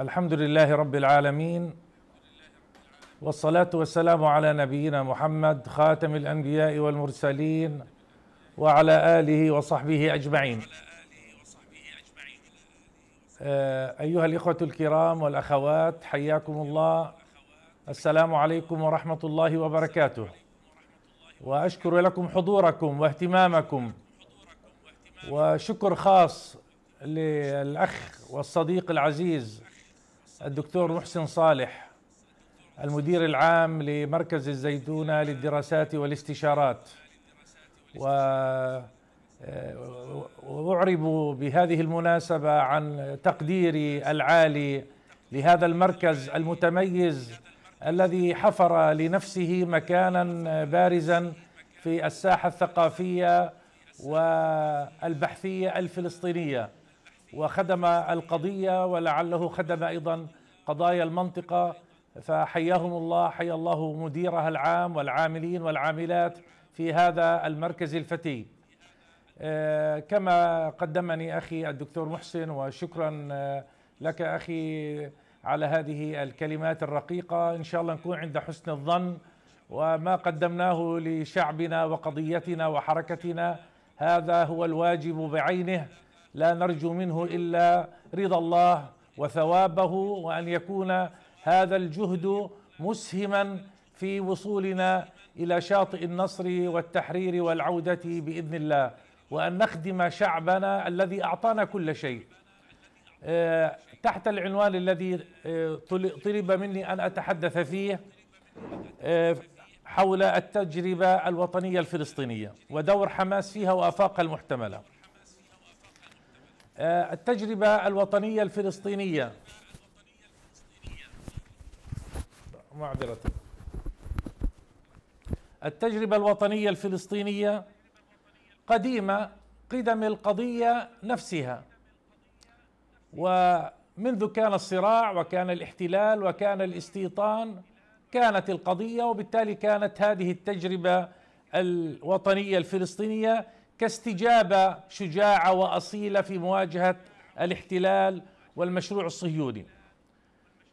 الحمد لله رب العالمين والصلاة والسلام على نبينا محمد خاتم الأنبياء والمرسلين وعلى آله وصحبه أجمعين آه، أيها الإخوة الكرام والأخوات حياكم الله السلام عليكم ورحمة الله وبركاته وأشكر لكم حضوركم واهتمامكم وشكر خاص للأخ والصديق العزيز الدكتور محسن صالح المدير العام لمركز الزيتونة للدراسات والاستشارات و وأعرب آه، بهذه المناسبة عن تقديري العالي لهذا المركز المتميز الذي حفر لنفسه مكانا بارزا في الساحة الثقافية والبحثية الفلسطينية وخدم القضية ولعله خدم أيضا قضايا المنطقة فحياهم الله حيا الله مديرها العام والعاملين والعاملات في هذا المركز الفتي آه، كما قدمني أخي الدكتور محسن وشكرا آه، لك أخي على هذه الكلمات الرقيقة إن شاء الله نكون عند حسن الظن وما قدمناه لشعبنا وقضيتنا وحركتنا هذا هو الواجب بعينه لا نرجو منه الا رضا الله وثوابه وان يكون هذا الجهد مسهما في وصولنا الى شاطئ النصر والتحرير والعوده باذن الله وان نخدم شعبنا الذي اعطانا كل شيء آه، تحت العنوان الذي آه، طلب مني ان اتحدث فيه آه، حول التجربه الوطنيه الفلسطينيه ودور حماس فيها وافاقها المحتمله آه، التجربة الوطنية الفلسطينية معذرة التجربة الوطنية الفلسطينية قديمة قدم القضية نفسها ومنذ كان الصراع وكان الاحتلال وكان الاستيطان كانت القضية وبالتالي كانت هذه التجربة الوطنية الفلسطينية كاستجابه شجاعه واصيله في مواجهه الاحتلال والمشروع الصهيوني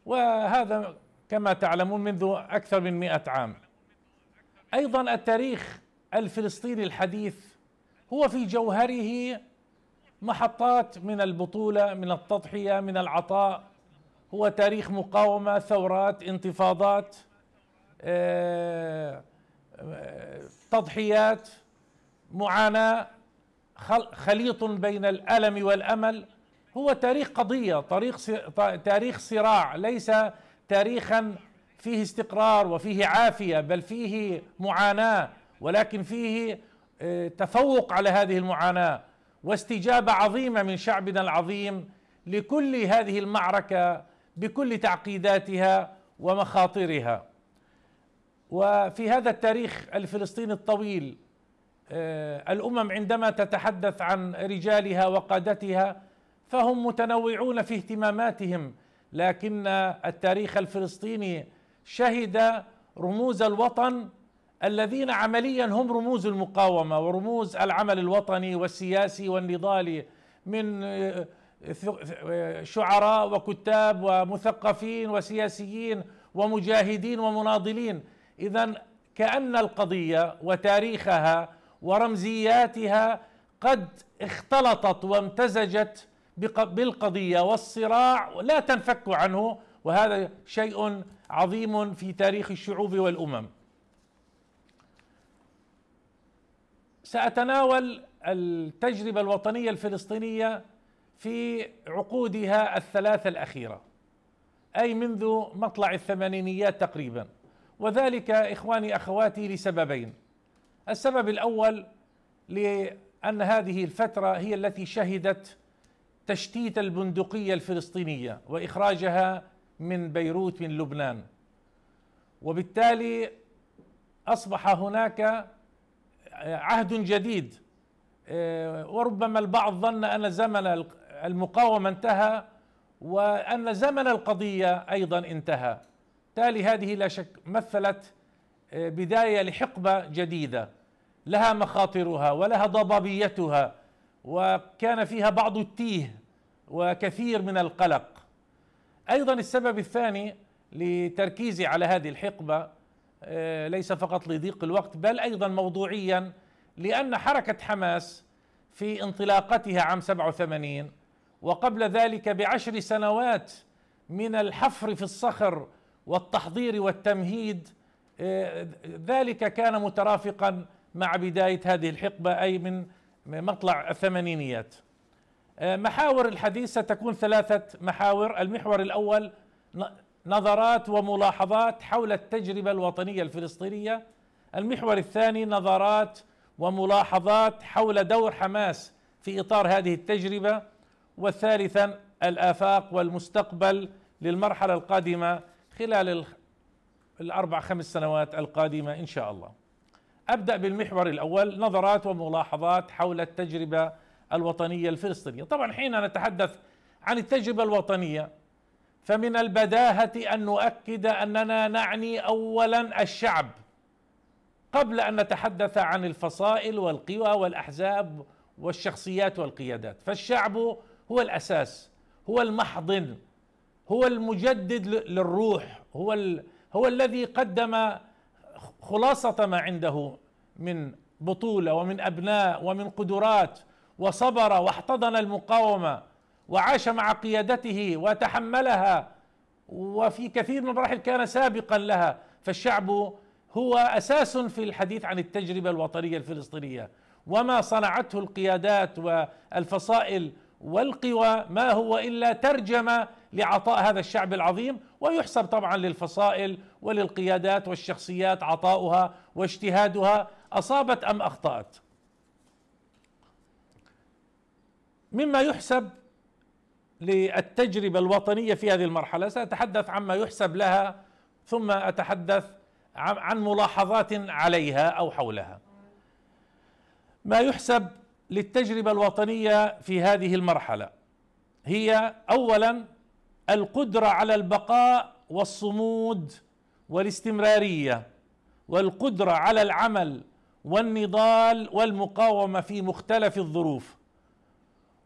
وهذا كما تعلمون منذ اكثر من مئة عام ايضا التاريخ الفلسطيني الحديث هو في جوهره محطات من البطوله من التضحيه من العطاء هو تاريخ مقاومه ثورات انتفاضات آه، آه، تضحيات معاناه خليط بين الالم والامل هو تاريخ قضيه طريق تاريخ صراع ليس تاريخا فيه استقرار وفيه عافيه بل فيه معاناه ولكن فيه آه، تفوق على هذه المعاناه واستجابه عظيمه من شعبنا العظيم لكل هذه المعركه بكل تعقيداتها ومخاطرها وفي هذا التاريخ الفلسطيني الطويل آه، الامم عندما تتحدث عن رجالها وقادتها فهم متنوعون في اهتماماتهم لكن التاريخ الفلسطيني شهد رموز الوطن الذين عمليا هم رموز المقاومه ورموز العمل الوطني والسياسي والنضالي من آه، آه، شعراء وكتاب ومثقفين وسياسيين ومجاهدين ومناضلين اذا كان القضيه وتاريخها ورمزياتها قد اختلطت وامتزجت بالقضيه والصراع لا تنفك عنه وهذا شيء عظيم في تاريخ الشعوب والامم ساتناول التجربه الوطنيه الفلسطينيه في عقودها الثلاثه الاخيره اي منذ مطلع الثمانينيات تقريبا وذلك اخواني اخواتي لسببين السبب الاول لان هذه الفتره هي التي شهدت تشتيت البندقيه الفلسطينيه واخراجها من بيروت من لبنان وبالتالي اصبح هناك عهد جديد آه، وربما البعض ظن ان زمن المقاومه انتهى وان زمن القضيه ايضا انتهى تالي هذه لا شك مثلت آه، بدايه لحقبه جديده لها مخاطرها ولها ضبابيتها وكان فيها بعض التيه وكثير من القلق ايضا السبب الثاني لتركيزي على هذه الحقبه آه، ليس فقط لضيق الوقت بل ايضا موضوعيا لان حركه حماس في انطلاقتها عام 87 وقبل ذلك بعشر سنوات من الحفر في الصخر والتحضير والتمهيد آه، ذلك كان مترافقا مع بداية هذه الحقبة أي من مطلع الثمانينيات آه، محاور الحديث ستكون ثلاثة محاور المحور الأول نظرات وملاحظات حول التجربة الوطنية الفلسطينية المحور الثاني نظرات وملاحظات حول دور حماس في إطار هذه التجربة وثالثا الآفاق والمستقبل للمرحلة القادمة خلال الأربع خمس سنوات القادمة إن شاء الله ابدا بالمحور الاول نظرات وملاحظات حول التجربه الوطنيه الفلسطينيه، طبعا حين نتحدث عن التجربه الوطنيه فمن البداهه ان نؤكد اننا نعني اولا الشعب قبل ان نتحدث عن الفصائل والقوى والاحزاب والشخصيات والقيادات، فالشعب هو الاساس، هو المحضن، هو المجدد للروح، هو ال... هو الذي قدم خلاصة ما عنده من بطوله ومن ابناء ومن قدرات وصبر واحتضن المقاومه وعاش مع قيادته وتحملها وفي كثير من المراحل كان سابقا لها فالشعب هو اساس في الحديث عن التجربه الوطنيه الفلسطينيه وما صنعته القيادات والفصائل والقوى ما هو الا ترجمه لعطاء هذا الشعب العظيم ويحسب طبعا للفصائل وللقيادات والشخصيات عطاؤها واجتهادها اصابت ام اخطات مما يحسب للتجربه الوطنيه في هذه المرحله ساتحدث عما يحسب لها ثم اتحدث عن ملاحظات عليها او حولها ما يحسب للتجربه الوطنيه في هذه المرحله هي اولا القدره على البقاء والصمود والاستمراريه والقدره على العمل والنضال والمقاومه في مختلف الظروف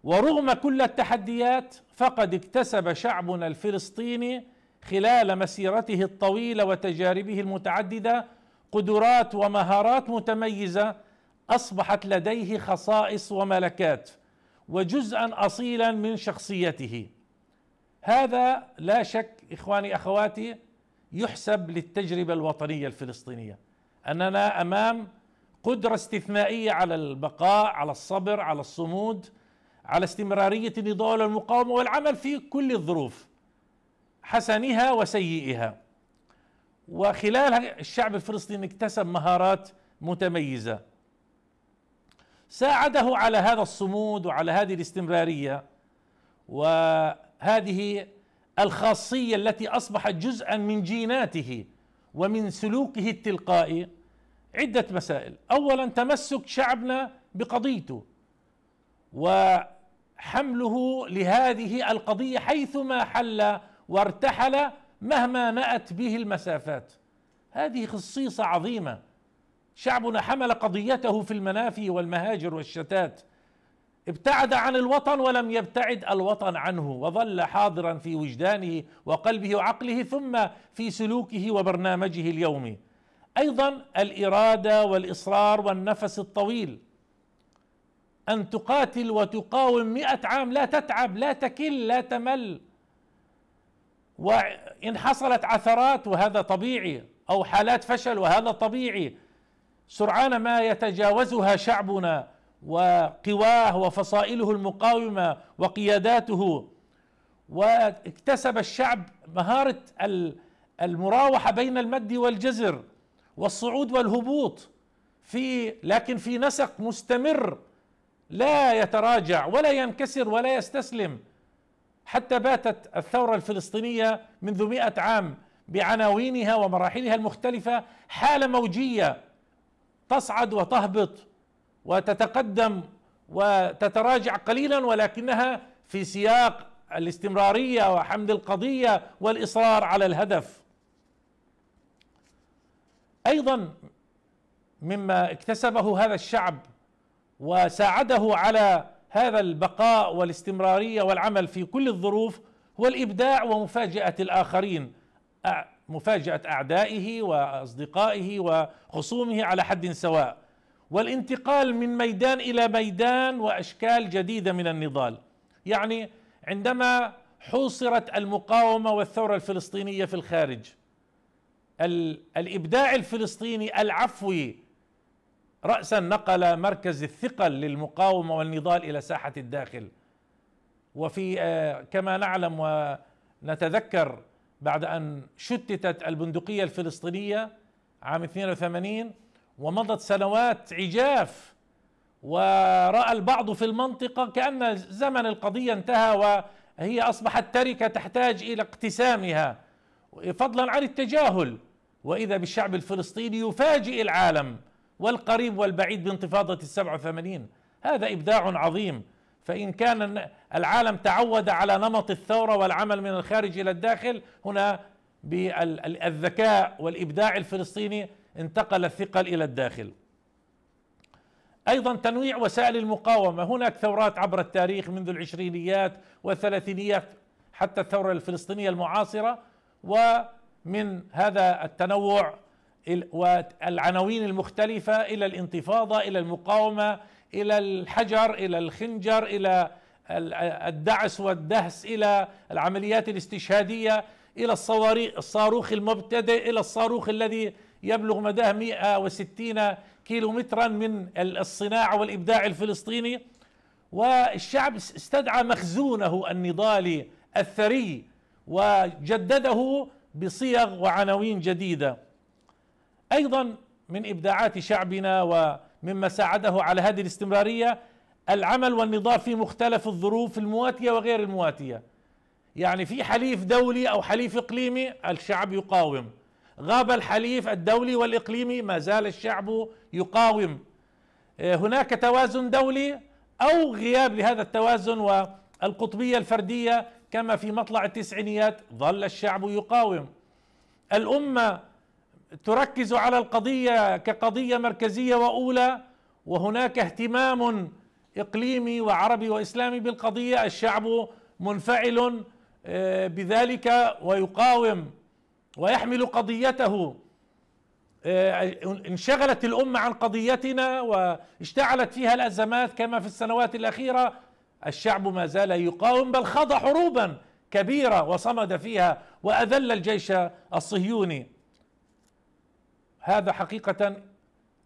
ورغم كل التحديات فقد اكتسب شعبنا الفلسطيني خلال مسيرته الطويله وتجاربه المتعدده قدرات ومهارات متميزه اصبحت لديه خصائص وملكات وجزءا اصيلا من شخصيته هذا لا شك اخواني اخواتي يحسب للتجربه الوطنيه الفلسطينيه اننا امام قدره استثنائيه على البقاء على الصبر على الصمود على استمراريه النضال والمقاومه والعمل في كل الظروف حسنها وسيئها وخلالها الشعب الفلسطيني اكتسب مهارات متميزه ساعده على هذا الصمود وعلى هذه الاستمراريه وهذه الخاصيه التي اصبحت جزءا من جيناته ومن سلوكه التلقائي عدة مسائل أولا تمسك شعبنا بقضيته وحمله لهذه القضية حيثما حل وارتحل مهما نأت به المسافات هذه خصيصة عظيمة شعبنا حمل قضيته في المنافي والمهاجر والشتات ابتعد عن الوطن ولم يبتعد الوطن عنه وظل حاضرا في وجدانه وقلبه وعقله ثم في سلوكه وبرنامجه اليومي ايضا الاراده والاصرار والنفس الطويل ان تقاتل وتقاوم مئة عام لا تتعب لا تكل لا تمل وان حصلت عثرات وهذا طبيعي او حالات فشل وهذا طبيعي سرعان ما يتجاوزها شعبنا وقواه وفصائله المقاومه وقياداته واكتسب الشعب مهاره المراوحه بين المد والجزر والصعود والهبوط في لكن في نسق مستمر لا يتراجع ولا ينكسر ولا يستسلم حتى باتت الثورة الفلسطينية منذ مئة عام بعناوينها ومراحلها المختلفة حالة موجية تصعد وتهبط وتتقدم وتتراجع قليلا ولكنها في سياق الاستمرارية وحمد القضية والإصرار على الهدف ايضا مما اكتسبه هذا الشعب وساعده على هذا البقاء والاستمراريه والعمل في كل الظروف هو الابداع ومفاجاه الاخرين مفاجاه اعدائه واصدقائه وخصومه على حد سواء والانتقال من ميدان الى ميدان واشكال جديده من النضال يعني عندما حوصرت المقاومه والثوره الفلسطينيه في الخارج الابداع الفلسطيني العفوي راسا نقل مركز الثقل للمقاومه والنضال الى ساحه الداخل وفي آه، كما نعلم ونتذكر بعد ان شتتت البندقيه الفلسطينيه عام 82 ومضت سنوات عجاف وراى البعض في المنطقه كان زمن القضيه انتهى وهي اصبحت تركه تحتاج الى اقتسامها فضلا عن التجاهل وإذا بالشعب الفلسطيني يفاجئ العالم والقريب والبعيد بانتفاضة السبع وثمانين هذا إبداع عظيم فإن كان العالم تعود على نمط الثورة والعمل من الخارج إلى الداخل هنا بالذكاء والإبداع الفلسطيني انتقل الثقل إلى الداخل أيضا تنويع وسائل المقاومة هناك ثورات عبر التاريخ منذ العشرينيات والثلاثينيات حتى الثورة الفلسطينية المعاصرة و من هذا التنوع والعناوين المختلفة إلى الانتفاضة إلى المقاومة إلى الحجر إلى الخنجر إلى الدعس والدهس إلى العمليات الاستشهادية إلى الصاروخ المبتدئ إلى الصاروخ الذي يبلغ مداه 160 كيلو مترا من الصناعة والإبداع الفلسطيني والشعب استدعى مخزونه النضالي الثري وجدده بصيغ وعناوين جديده ايضا من ابداعات شعبنا ومما ساعده على هذه الاستمراريه العمل والنضال في مختلف الظروف المواتيه وغير المواتيه يعني في حليف دولي او حليف اقليمي الشعب يقاوم غاب الحليف الدولي والاقليمي ما زال الشعب يقاوم آه، هناك توازن دولي او غياب لهذا التوازن والقطبيه الفرديه كما في مطلع التسعينيات ظل الشعب يقاوم الامه تركز على القضيه كقضيه مركزيه واولى وهناك اهتمام اقليمي وعربي واسلامي بالقضيه الشعب منفعل آه، بذلك ويقاوم ويحمل قضيته آه، انشغلت الامه عن قضيتنا واشتعلت فيها الازمات كما في السنوات الاخيره الشعب ما زال يقاوم بل خاض حروبا كبيره وصمد فيها واذل الجيش الصهيوني هذا حقيقه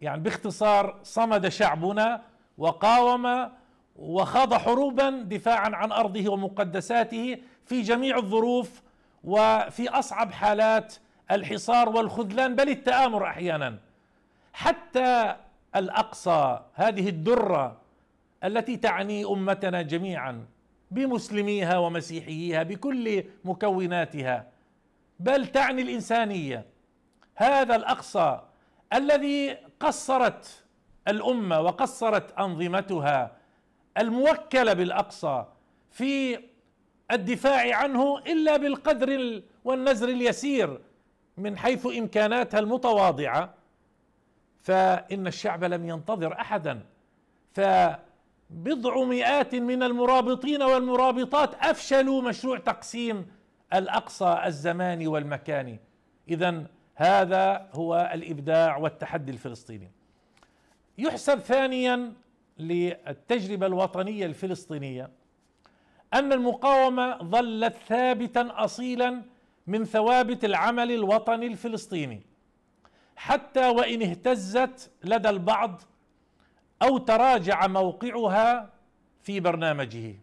يعني باختصار صمد شعبنا وقاوم وخاض حروبا دفاعا عن ارضه ومقدساته في جميع الظروف وفي اصعب حالات الحصار والخذلان بل التآمر احيانا حتى الاقصى هذه الدره التي تعني امتنا جميعا بمسلميها ومسيحييها بكل مكوناتها بل تعني الانسانيه هذا الاقصى الذي قصرت الامه وقصرت انظمتها الموكله بالاقصى في الدفاع عنه الا بالقدر والنزر اليسير من حيث امكاناتها المتواضعه فان الشعب لم ينتظر احدا ف بضع مئات من المرابطين والمرابطات افشلوا مشروع تقسيم الاقصى الزماني والمكاني اذا هذا هو الابداع والتحدي الفلسطيني يحسب ثانيا للتجربه الوطنيه الفلسطينيه ان المقاومه ظلت ثابتا اصيلا من ثوابت العمل الوطني الفلسطيني حتى وان اهتزت لدى البعض او تراجع موقعها في برنامجه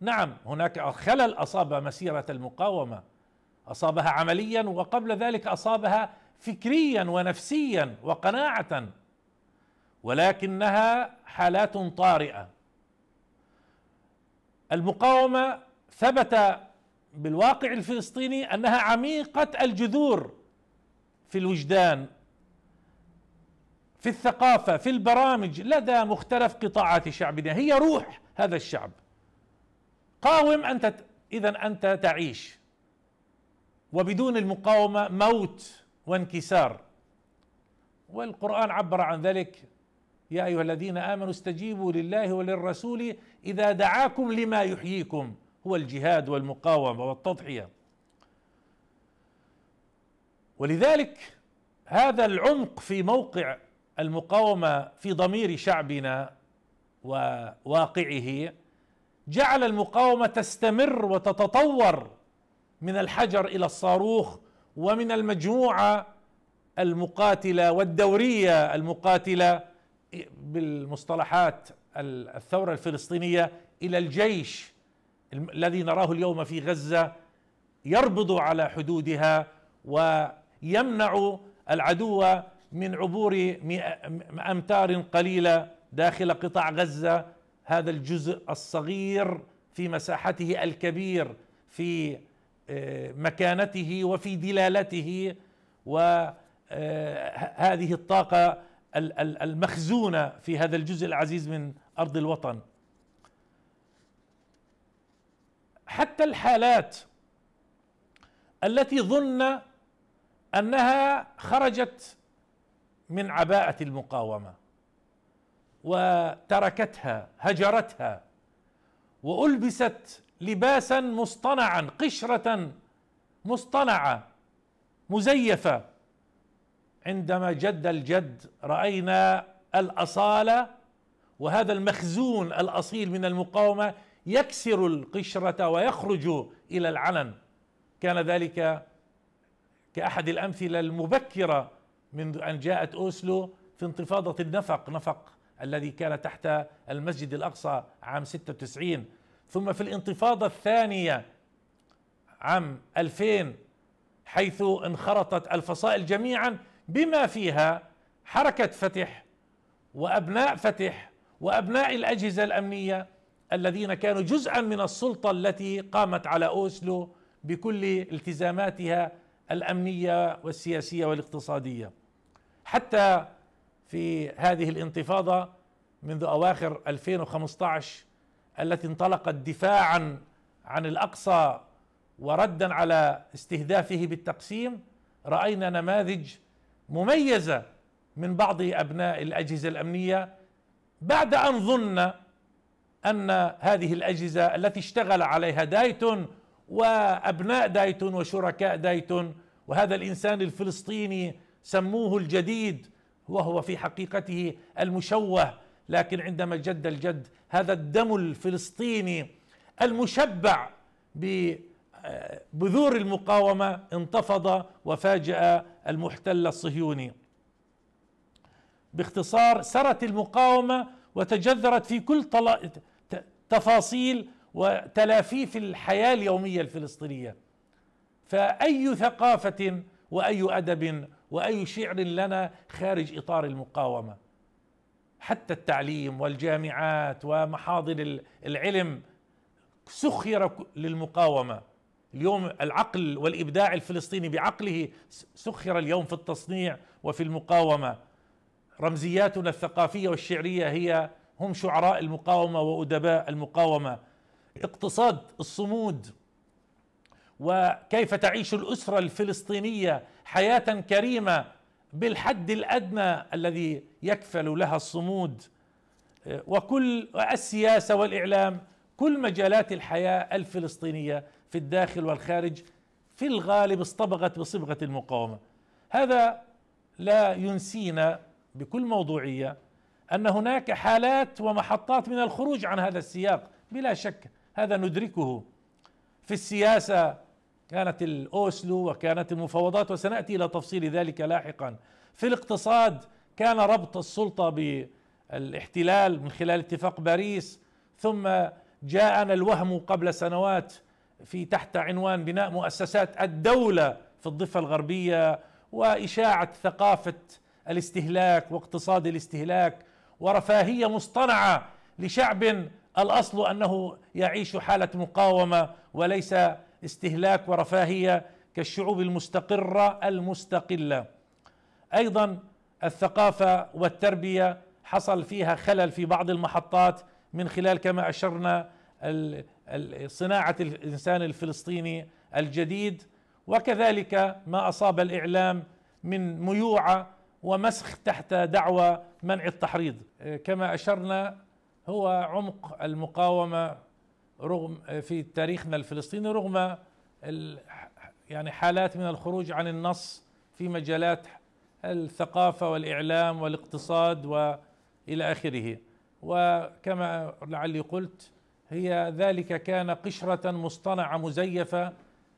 نعم هناك خلل اصاب مسيره المقاومه اصابها عمليا وقبل ذلك اصابها فكريا ونفسيا وقناعه ولكنها حالات طارئه المقاومه ثبت بالواقع الفلسطيني انها عميقه الجذور في الوجدان في الثقافة في البرامج لدى مختلف قطاعات شعبنا هي روح هذا الشعب قاوم أنت إذا أنت تعيش وبدون المقاومة موت وانكسار والقرآن عبر عن ذلك يا أيها الذين آمنوا استجيبوا لله وللرسول إذا دعاكم لما يحييكم هو الجهاد والمقاومة والتضحية ولذلك هذا العمق في موقع المقاومه في ضمير شعبنا وواقعه جعل المقاومه تستمر وتتطور من الحجر الى الصاروخ ومن المجموعه المقاتله والدوريه المقاتله بالمصطلحات الثوره الفلسطينيه الى الجيش الذي نراه اليوم في غزه يربض على حدودها ويمنع العدو من عبور امتار قليله داخل قطاع غزه هذا الجزء الصغير في مساحته الكبير في آه، مكانته وفي دلالته وهذه آه، الطاقه المخزونه في هذا الجزء العزيز من ارض الوطن حتى الحالات التي ظن انها خرجت من عباءه المقاومه وتركتها هجرتها والبست لباسا مصطنعا قشره مصطنعه مزيفه عندما جد الجد راينا الاصاله وهذا المخزون الاصيل من المقاومه يكسر القشره ويخرج الى العلن كان ذلك كاحد الامثله المبكره منذ أن جاءت أوسلو في انتفاضة النفق نفق الذي كان تحت المسجد الأقصى عام 96 ثم في الانتفاضة الثانية عام 2000 حيث انخرطت الفصائل جميعا بما فيها حركة فتح وأبناء فتح وأبناء الأجهزة الأمنية الذين كانوا جزءا من السلطة التي قامت على أوسلو بكل التزاماتها الأمنية والسياسية والاقتصادية حتى في هذه الانتفاضة منذ أواخر 2015 التي انطلقت دفاعا عن الأقصى وردا على استهدافه بالتقسيم رأينا نماذج مميزة من بعض أبناء الأجهزة الأمنية بعد أن ظن أن هذه الأجهزة التي اشتغل عليها دايتون وأبناء دايتون وشركاء دايتون وهذا الإنسان الفلسطيني سموه الجديد وهو في حقيقته المشوه لكن عندما جد الجد هذا الدم الفلسطيني المشبع ببذور المقاومه انتفض وفاجأ المحتل الصهيوني باختصار سرت المقاومه وتجذرت في كل طل... تفاصيل وتلافيف الحياه اليوميه الفلسطينيه فاي ثقافه واي ادب واي شعر لنا خارج اطار المقاومه حتى التعليم والجامعات ومحاضن العلم سخر للمقاومه اليوم العقل والابداع الفلسطيني بعقله سخر اليوم في التصنيع وفي المقاومه رمزياتنا الثقافيه والشعريه هي هم شعراء المقاومه وادباء المقاومه اقتصاد الصمود وكيف تعيش الاسره الفلسطينيه حياه كريمه بالحد الادنى الذي يكفل لها الصمود آه، وكل السياسه والاعلام كل مجالات الحياه الفلسطينيه في الداخل والخارج في الغالب اصطبغت بصبغه المقاومه هذا لا ينسينا بكل موضوعيه ان هناك حالات ومحطات من الخروج عن هذا السياق بلا شك هذا ندركه في السياسه كانت الأوسلو وكانت المفاوضات وسنأتي إلى تفصيل ذلك لاحقا في الاقتصاد كان ربط السلطة بالاحتلال من خلال اتفاق باريس ثم جاءنا الوهم قبل سنوات في تحت عنوان بناء مؤسسات الدولة في الضفة الغربية وإشاعة ثقافة الاستهلاك واقتصاد الاستهلاك ورفاهية مصطنعة لشعب الأصل أنه يعيش حالة مقاومة وليس استهلاك ورفاهيه كالشعوب المستقره المستقله ايضا الثقافه والتربيه حصل فيها خلل في بعض المحطات من خلال كما اشرنا صناعه الانسان الفلسطيني الجديد وكذلك ما اصاب الاعلام من ميوعه ومسخ تحت دعوى منع التحريض كما اشرنا هو عمق المقاومه رغم آه، في تاريخنا الفلسطيني رغم يعني حالات من الخروج عن النص في مجالات الثقافة والإعلام والاقتصاد وإلى آخره وكما لعلي قلت هي ذلك كان قشرة مصطنعة مزيفة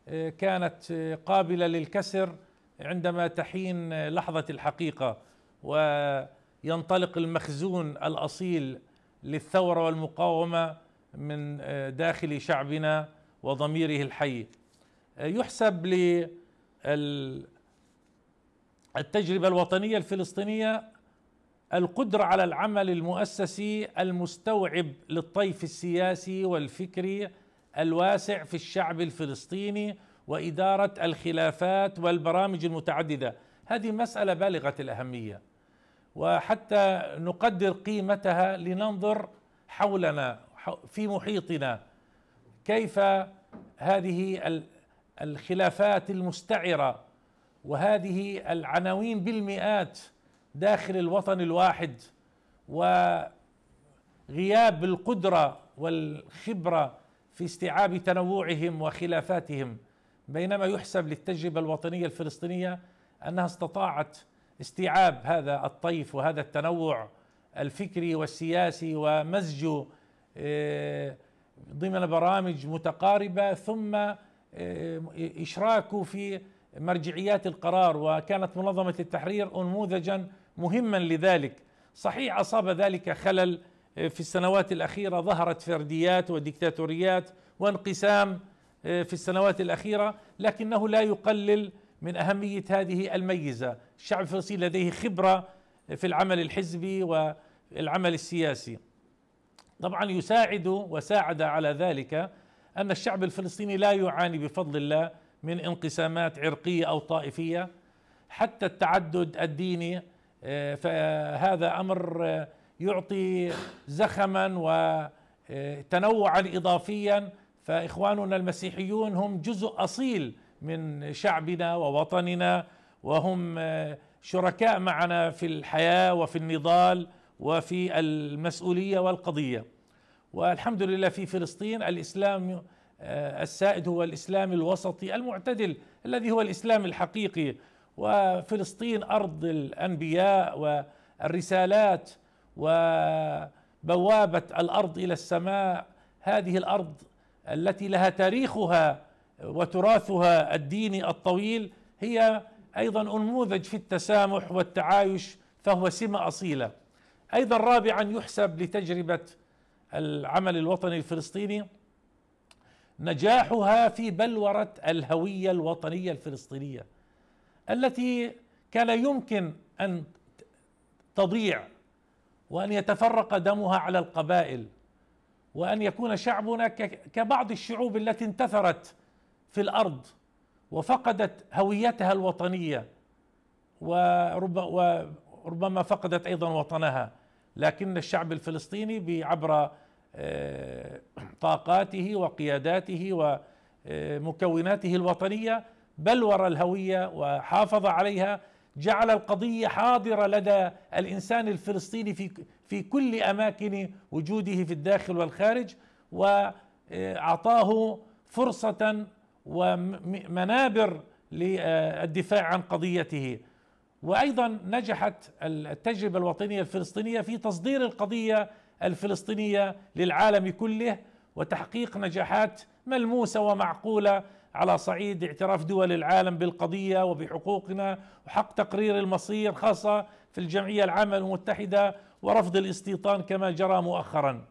آه، كانت آه، قابلة للكسر عندما تحين لحظة الحقيقة وينطلق المخزون الأصيل للثورة والمقاومة من آه، داخل شعبنا وضميره الحي آه، يحسب للتجربة الوطنية الفلسطينية القدرة على العمل المؤسسي المستوعب للطيف السياسي والفكري الواسع في الشعب الفلسطيني وإدارة الخلافات والبرامج المتعددة هذه مسألة بالغة الأهمية وحتى نقدر قيمتها لننظر حولنا في محيطنا كيف هذه الخلافات المستعره وهذه العناوين بالمئات داخل الوطن الواحد وغياب القدره والخبره في استيعاب تنوعهم وخلافاتهم بينما يحسب للتجربه الوطنيه الفلسطينيه انها استطاعت استيعاب هذا الطيف وهذا التنوع الفكري والسياسي ومزجه إيه، ضمن برامج متقاربه ثم إيه، اشراكه في مرجعيات القرار وكانت منظمه التحرير نموذجا مهما لذلك صحيح اصاب ذلك خلل إيه، في السنوات الاخيره ظهرت فرديات وديكتاتوريات وانقسام في السنوات الاخيره لكنه لا يقلل من اهميه هذه الميزه الشعب الفلسطيني لديه خبره في العمل الحزبي والعمل السياسي طبعا يساعد وساعد على ذلك ان الشعب الفلسطيني لا يعاني بفضل الله من انقسامات عرقيه او طائفيه حتى التعدد الديني آه، فهذا امر آه، يعطي زخما وتنوعا آه، اضافيا فاخواننا المسيحيون هم جزء اصيل من شعبنا ووطننا وهم شركاء معنا في الحياه وفي النضال وفي المسؤوليه والقضيه والحمد لله في فلسطين الاسلام آه، السائد هو الاسلام الوسطي المعتدل الذي هو الاسلام الحقيقي وفلسطين ارض الانبياء والرسالات وبوابه الارض الى السماء هذه الارض التي لها تاريخها وتراثها الديني الطويل هي ايضا انموذج في التسامح والتعايش فهو سمه اصيله ايضا رابعا يحسب لتجربه العمل الوطني الفلسطيني نجاحها في بلوره الهويه الوطنيه الفلسطينيه التي كان يمكن ان تضيع وان يتفرق دمها على القبائل وان يكون شعبنا كبعض الشعوب التي انتثرت في الارض وفقدت هويتها الوطنيه وربما فقدت ايضا وطنها لكن الشعب الفلسطيني عبر آه، طاقاته وقياداته ومكوناته الوطنيه بلور الهويه وحافظ عليها جعل القضيه حاضره لدى الانسان الفلسطيني في في كل اماكن وجوده في الداخل والخارج واعطاه فرصه ومنابر للدفاع عن قضيته وايضا نجحت التجربه الوطنيه الفلسطينيه في تصدير القضيه الفلسطينيه للعالم كله وتحقيق نجاحات ملموسه ومعقوله على صعيد اعتراف دول العالم بالقضيه وبحقوقنا وحق تقرير المصير خاصه في الجمعيه العامه المتحده ورفض الاستيطان كما جرى مؤخرا.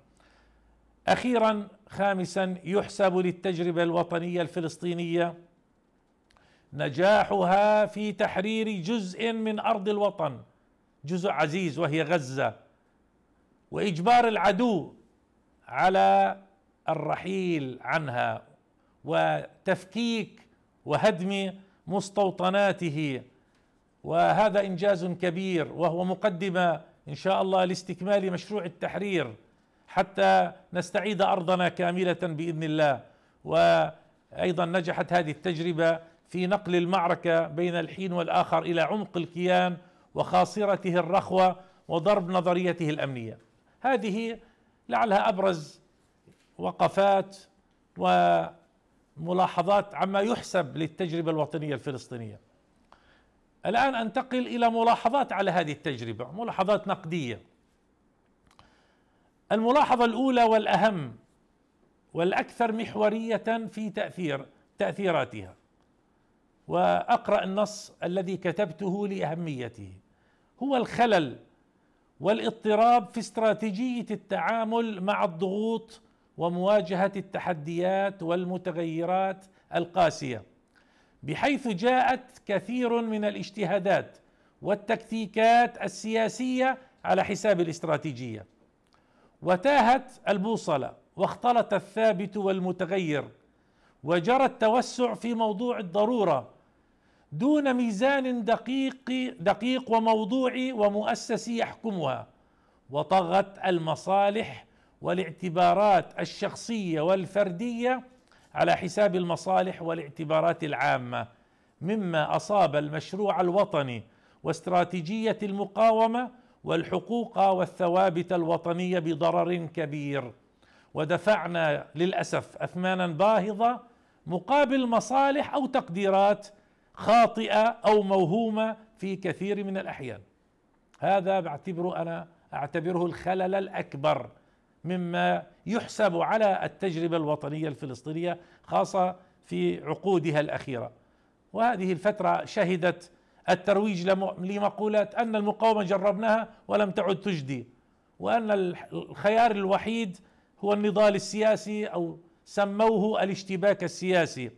اخيرا خامسا يحسب للتجربه الوطنيه الفلسطينيه نجاحها في تحرير جزء من ارض الوطن جزء عزيز وهي غزه واجبار العدو على الرحيل عنها وتفكيك وهدم مستوطناته وهذا انجاز كبير وهو مقدمه ان شاء الله لاستكمال مشروع التحرير حتى نستعيد ارضنا كامله باذن الله وايضا نجحت هذه التجربه في نقل المعركه بين الحين والاخر الى عمق الكيان وخاصرته الرخوه وضرب نظريته الامنيه هذه لعلها ابرز وقفات وملاحظات عما يحسب للتجربه الوطنيه الفلسطينيه الان انتقل الى ملاحظات على هذه التجربه ملاحظات نقديه الملاحظه الاولى والاهم والاكثر محوريه في تاثير تاثيراتها واقرا النص الذي كتبته لاهميته هو الخلل والاضطراب في استراتيجيه التعامل مع الضغوط ومواجهه التحديات والمتغيرات القاسيه بحيث جاءت كثير من الاجتهادات والتكتيكات السياسيه على حساب الاستراتيجيه وتاهت البوصله واختلط الثابت والمتغير وجرى التوسع في موضوع الضروره دون ميزان دقيق دقيق وموضوعي ومؤسسي يحكمها وطغت المصالح والاعتبارات الشخصيه والفرديه على حساب المصالح والاعتبارات العامه مما اصاب المشروع الوطني واستراتيجيه المقاومه والحقوق والثوابت الوطنيه بضرر كبير ودفعنا للاسف اثمانا باهظه مقابل مصالح او تقديرات خاطئه او موهومه في كثير من الاحيان هذا بعتبره انا اعتبره الخلل الاكبر مما يحسب على التجربه الوطنيه الفلسطينيه خاصه في عقودها الاخيره وهذه الفتره شهدت الترويج لمقولات ان المقاومه جربناها ولم تعد تجدي وان الخيار الوحيد هو النضال السياسي او سموه الاشتباك السياسي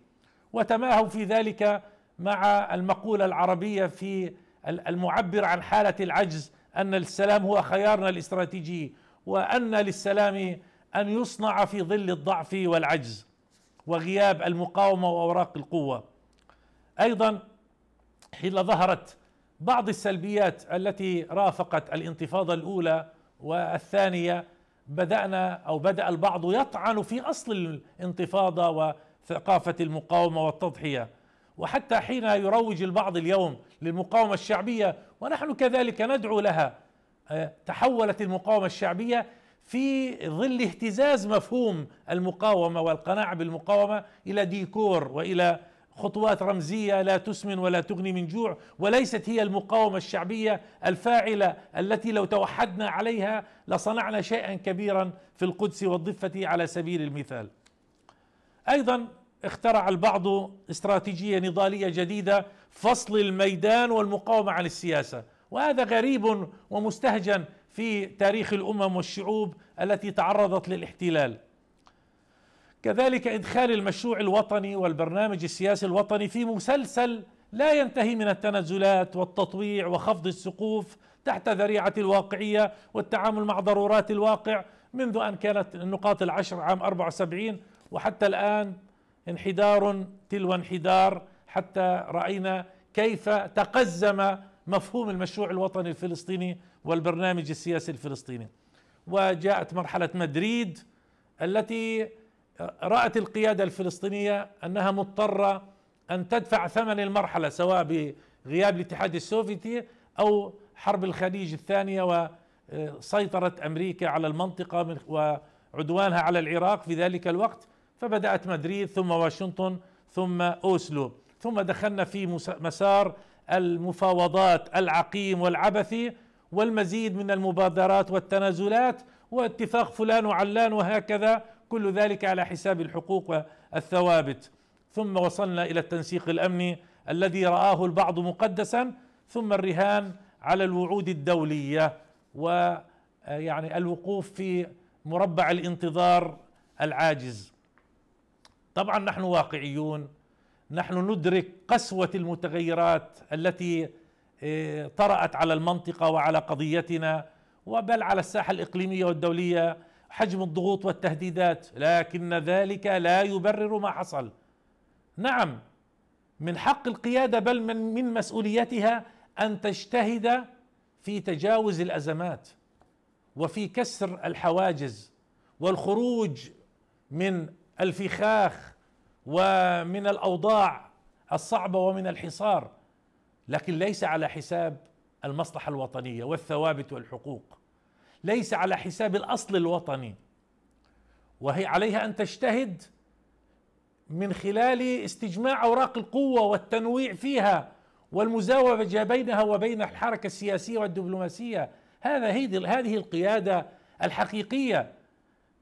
وتماهوا في ذلك مع المقولة العربية في المعبر عن حالة العجز أن السلام هو خيارنا الاستراتيجي وأن للسلام أن يصنع في ظل الضعف والعجز وغياب المقاومة وأوراق القوة أيضا حين ظهرت بعض السلبيات التي رافقت الانتفاضة الأولى والثانية بدأنا أو بدأ البعض يطعن في أصل الانتفاضة وثقافة المقاومة والتضحية وحتى حين يروج البعض اليوم للمقاومة الشعبية ونحن كذلك ندعو لها آه، تحولت المقاومة الشعبية في ظل اهتزاز مفهوم المقاومة والقناعة بالمقاومة إلى ديكور وإلى خطوات رمزيه لا تسمن ولا تغني من جوع وليست هي المقاومه الشعبيه الفاعله التي لو توحدنا عليها لصنعنا شيئا كبيرا في القدس والضفه على سبيل المثال. ايضا اخترع البعض استراتيجيه نضاليه جديده فصل الميدان والمقاومه عن السياسه وهذا غريب ومستهجن في تاريخ الامم والشعوب التي تعرضت للاحتلال كذلك ادخال المشروع الوطني والبرنامج السياسي الوطني في مسلسل لا ينتهي من التنازلات والتطويع وخفض السقوف تحت ذريعه الواقعيه والتعامل مع ضرورات الواقع منذ ان كانت النقاط العشر عام 74 وحتى الان انحدار تلو انحدار حتى راينا كيف تقزم مفهوم المشروع الوطني الفلسطيني والبرنامج السياسي الفلسطيني وجاءت مرحله مدريد التي رات القياده الفلسطينيه انها مضطره ان تدفع ثمن المرحله سواء بغياب الاتحاد السوفيتي او حرب الخليج الثانيه وسيطره امريكا على المنطقه وعدوانها على العراق في ذلك الوقت فبدأت مدريد ثم واشنطن ثم أوسلو ثم دخلنا في مسار المفاوضات العقيم والعبثي والمزيد من المبادرات والتنازلات واتفاق فلان وعلان وهكذا كل ذلك على حساب الحقوق والثوابت ثم وصلنا الى التنسيق الامني الذي رآه البعض مقدسا ثم الرهان على الوعود الدوليه ويعني الوقوف في مربع الانتظار العاجز طبعا نحن واقعيون نحن ندرك قسوه المتغيرات التي آه، طرات على المنطقه وعلى قضيتنا وبل على الساحه الاقليميه والدوليه حجم الضغوط والتهديدات لكن ذلك لا يبرر ما حصل نعم من حق القياده بل من من مسؤوليتها ان تجتهد في تجاوز الازمات وفي كسر الحواجز والخروج من الفخاخ ومن الاوضاع الصعبه ومن الحصار لكن ليس على حساب المصلحه الوطنيه والثوابت والحقوق ليس على حساب الاصل الوطني وهي عليها ان تجتهد من خلال استجماع اوراق القوه والتنويع فيها والمزاوجه بينها وبين الحركه السياسيه والدبلوماسيه هذا هذه القياده الحقيقيه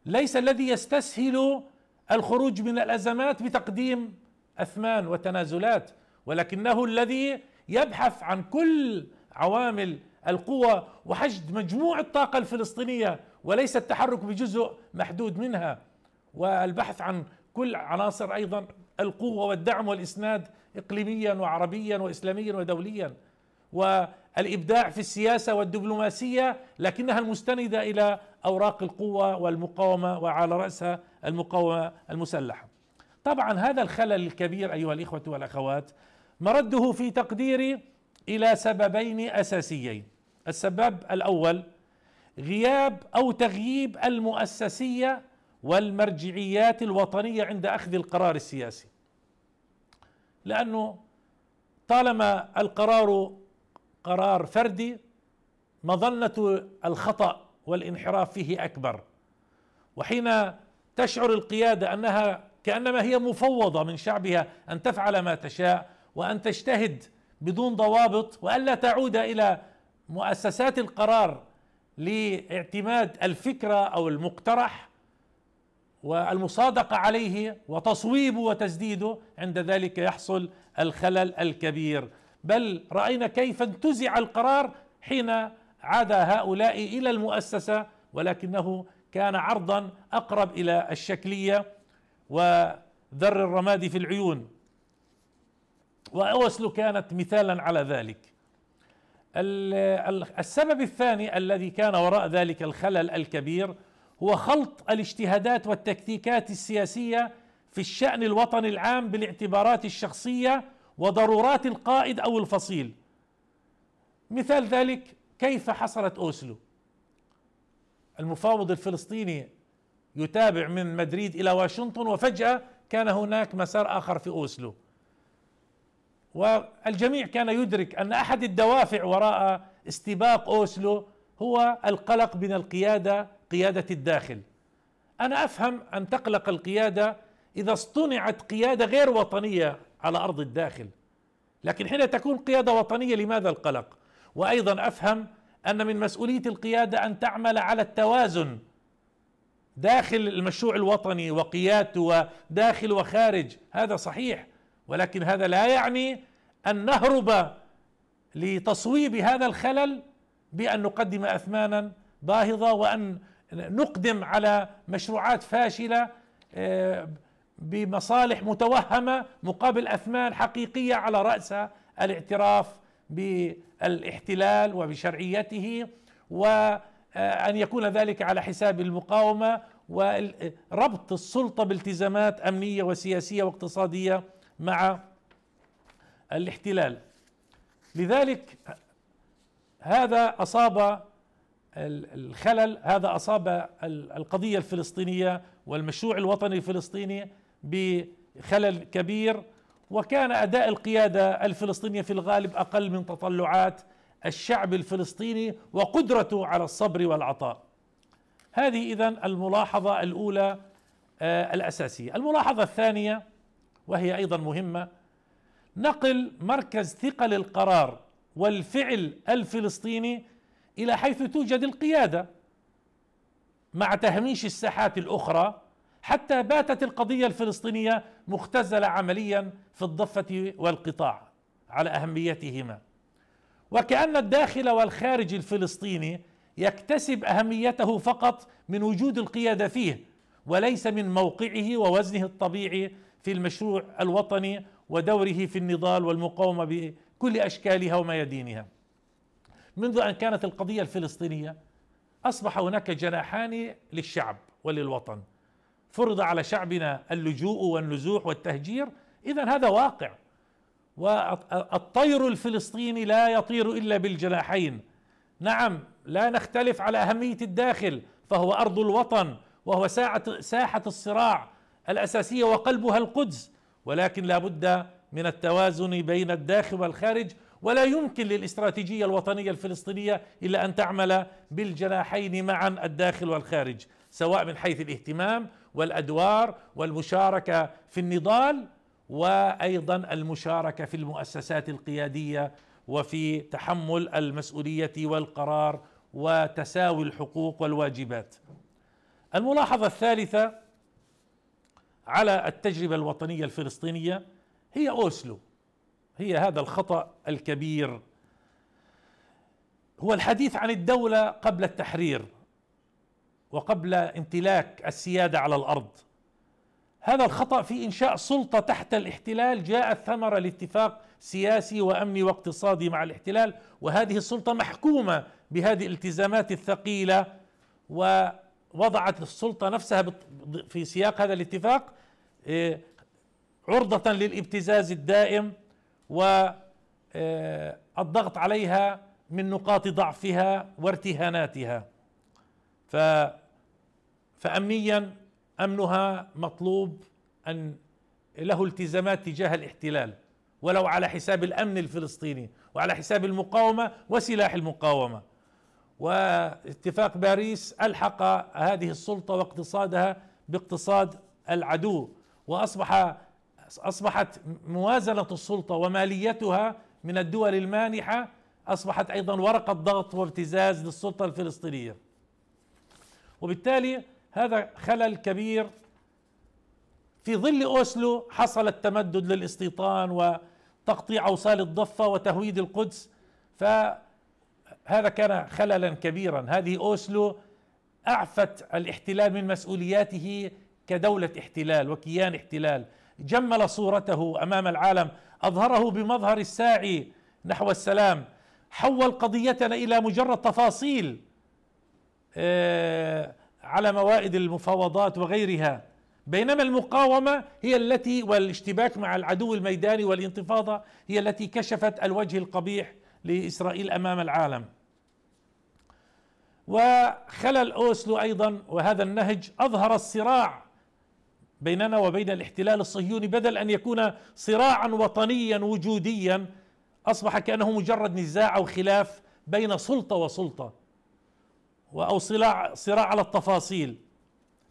ليس الذي يستسهل الخروج من الازمات بتقديم اثمان وتنازلات ولكنه الذي يبحث عن كل عوامل القوى وحشد مجموع الطاقه الفلسطينيه وليس التحرك بجزء محدود منها والبحث عن كل عناصر ايضا القوه والدعم والاسناد اقليميا وعربيا واسلاميا ودوليا والابداع في السياسه والدبلوماسيه لكنها المستنده الى اوراق القوه والمقاومه وعلى راسها المقاومه المسلحه. طبعا هذا الخلل الكبير ايها الاخوه والاخوات مرده في تقديري الى سببين اساسيين. السبب الاول غياب او تغييب المؤسسيه والمرجعيات الوطنيه عند اخذ القرار السياسي. لانه طالما القرار قرار فردي مظنه الخطا والانحراف فيه اكبر وحين تشعر القياده انها كانما هي مفوضه من شعبها ان تفعل ما تشاء وان تجتهد بدون ضوابط والا تعود الى مؤسسات القرار لاعتماد الفكره او المقترح والمصادقه عليه وتصويبه وتسديده عند ذلك يحصل الخلل الكبير بل راينا كيف انتزع القرار حين عاد هؤلاء الى المؤسسه ولكنه كان عرضا اقرب الى الشكليه وذر الرماد في العيون واوسلو كانت مثالا على ذلك السبب الثاني الذي كان وراء ذلك الخلل الكبير هو خلط الاجتهادات والتكتيكات السياسيه في الشان الوطني العام بالاعتبارات الشخصيه وضرورات القائد او الفصيل مثال ذلك كيف حصلت اوسلو المفاوض الفلسطيني يتابع من مدريد الى واشنطن وفجاه كان هناك مسار اخر في اوسلو والجميع كان يدرك ان احد الدوافع وراء استباق اوسلو هو القلق من القياده قياده الداخل انا افهم ان تقلق القياده اذا اصطنعت قياده غير وطنيه على ارض الداخل لكن حين تكون قياده وطنيه لماذا القلق وايضا افهم ان من مسؤوليه القياده ان تعمل على التوازن داخل المشروع الوطني وقيادته وداخل وخارج هذا صحيح ولكن هذا لا يعني ان نهرب لتصويب هذا الخلل بان نقدم اثمانا باهظه وان نقدم على مشروعات فاشله آه، بمصالح متوهمه مقابل اثمان حقيقيه على راسها الاعتراف بالاحتلال وبشرعيته وأن يكون ذلك على حساب المقاومة وربط السلطة بالتزامات أمنية وسياسية واقتصادية مع الاحتلال لذلك هذا أصاب الخلل هذا أصاب القضية الفلسطينية والمشروع الوطني الفلسطيني بخلل كبير وكان اداء القياده الفلسطينيه في الغالب اقل من تطلعات الشعب الفلسطيني وقدرته على الصبر والعطاء. هذه اذا الملاحظه الاولى آه، الاساسيه. الملاحظه الثانيه وهي ايضا مهمه نقل مركز ثقل القرار والفعل الفلسطيني الى حيث توجد القياده مع تهميش الساحات الاخرى حتى باتت القضيه الفلسطينيه مختزله عمليا في الضفه والقطاع على اهميتهما وكان الداخل والخارج الفلسطيني يكتسب اهميته فقط من وجود القياده فيه وليس من موقعه ووزنه الطبيعي في المشروع الوطني ودوره في النضال والمقاومه بكل اشكالها وميادينها. منذ ان كانت القضيه الفلسطينيه اصبح هناك جناحان للشعب وللوطن فرض على شعبنا اللجوء والنزوح والتهجير اذا هذا واقع والطير الفلسطيني لا يطير الا بالجناحين نعم لا نختلف على اهميه الداخل فهو ارض الوطن وهو ساعه ساحه الصراع الاساسيه وقلبها القدس ولكن لا بد من التوازن بين الداخل والخارج ولا يمكن للاستراتيجيه الوطنيه الفلسطينيه الا ان تعمل بالجناحين معا الداخل والخارج سواء من حيث الاهتمام والادوار والمشاركه في النضال وايضا المشاركه في المؤسسات القياديه وفي تحمل المسؤوليه والقرار وتساوي الحقوق والواجبات. الملاحظه الثالثه على التجربه الوطنيه الفلسطينيه هي اوسلو هي هذا الخطا الكبير هو الحديث عن الدوله قبل التحرير وقبل امتلاك السياده على الارض هذا الخطا في انشاء سلطه تحت الاحتلال جاءت ثمره لاتفاق سياسي وامني واقتصادي مع الاحتلال وهذه السلطه محكومه بهذه الالتزامات الثقيله ووضعت السلطه نفسها في سياق هذا الاتفاق إيه، عرضه للابتزاز الدائم والضغط إيه، عليها من نقاط ضعفها وارتهاناتها ف فامنيا امنها مطلوب ان له التزامات تجاه الاحتلال ولو على حساب الامن الفلسطيني وعلى حساب المقاومه وسلاح المقاومه واتفاق باريس الحق هذه السلطه واقتصادها باقتصاد العدو واصبح اصبحت موازنه السلطه وماليتها من الدول المانحه اصبحت ايضا ورقه ضغط وابتزاز للسلطه الفلسطينيه وبالتالي هذا خلل كبير في ظل اوسلو حصل التمدد للاستيطان وتقطيع اوصال الضفه وتهويد القدس فهذا كان خللا كبيرا هذه اوسلو اعفت الاحتلال من مسؤولياته كدوله احتلال وكيان احتلال جمل صورته امام العالم اظهره بمظهر الساعي نحو السلام حول قضيتنا الى مجرد تفاصيل آه على موائد المفاوضات وغيرها بينما المقاومه هي التي والاشتباك مع العدو الميداني والانتفاضه هي التي كشفت الوجه القبيح لاسرائيل امام العالم. وخلل اوسلو ايضا وهذا النهج اظهر الصراع بيننا وبين الاحتلال الصهيوني بدل ان يكون صراعا وطنيا وجوديا اصبح كانه مجرد نزاع او خلاف بين سلطه وسلطه أو صراع, صراع على التفاصيل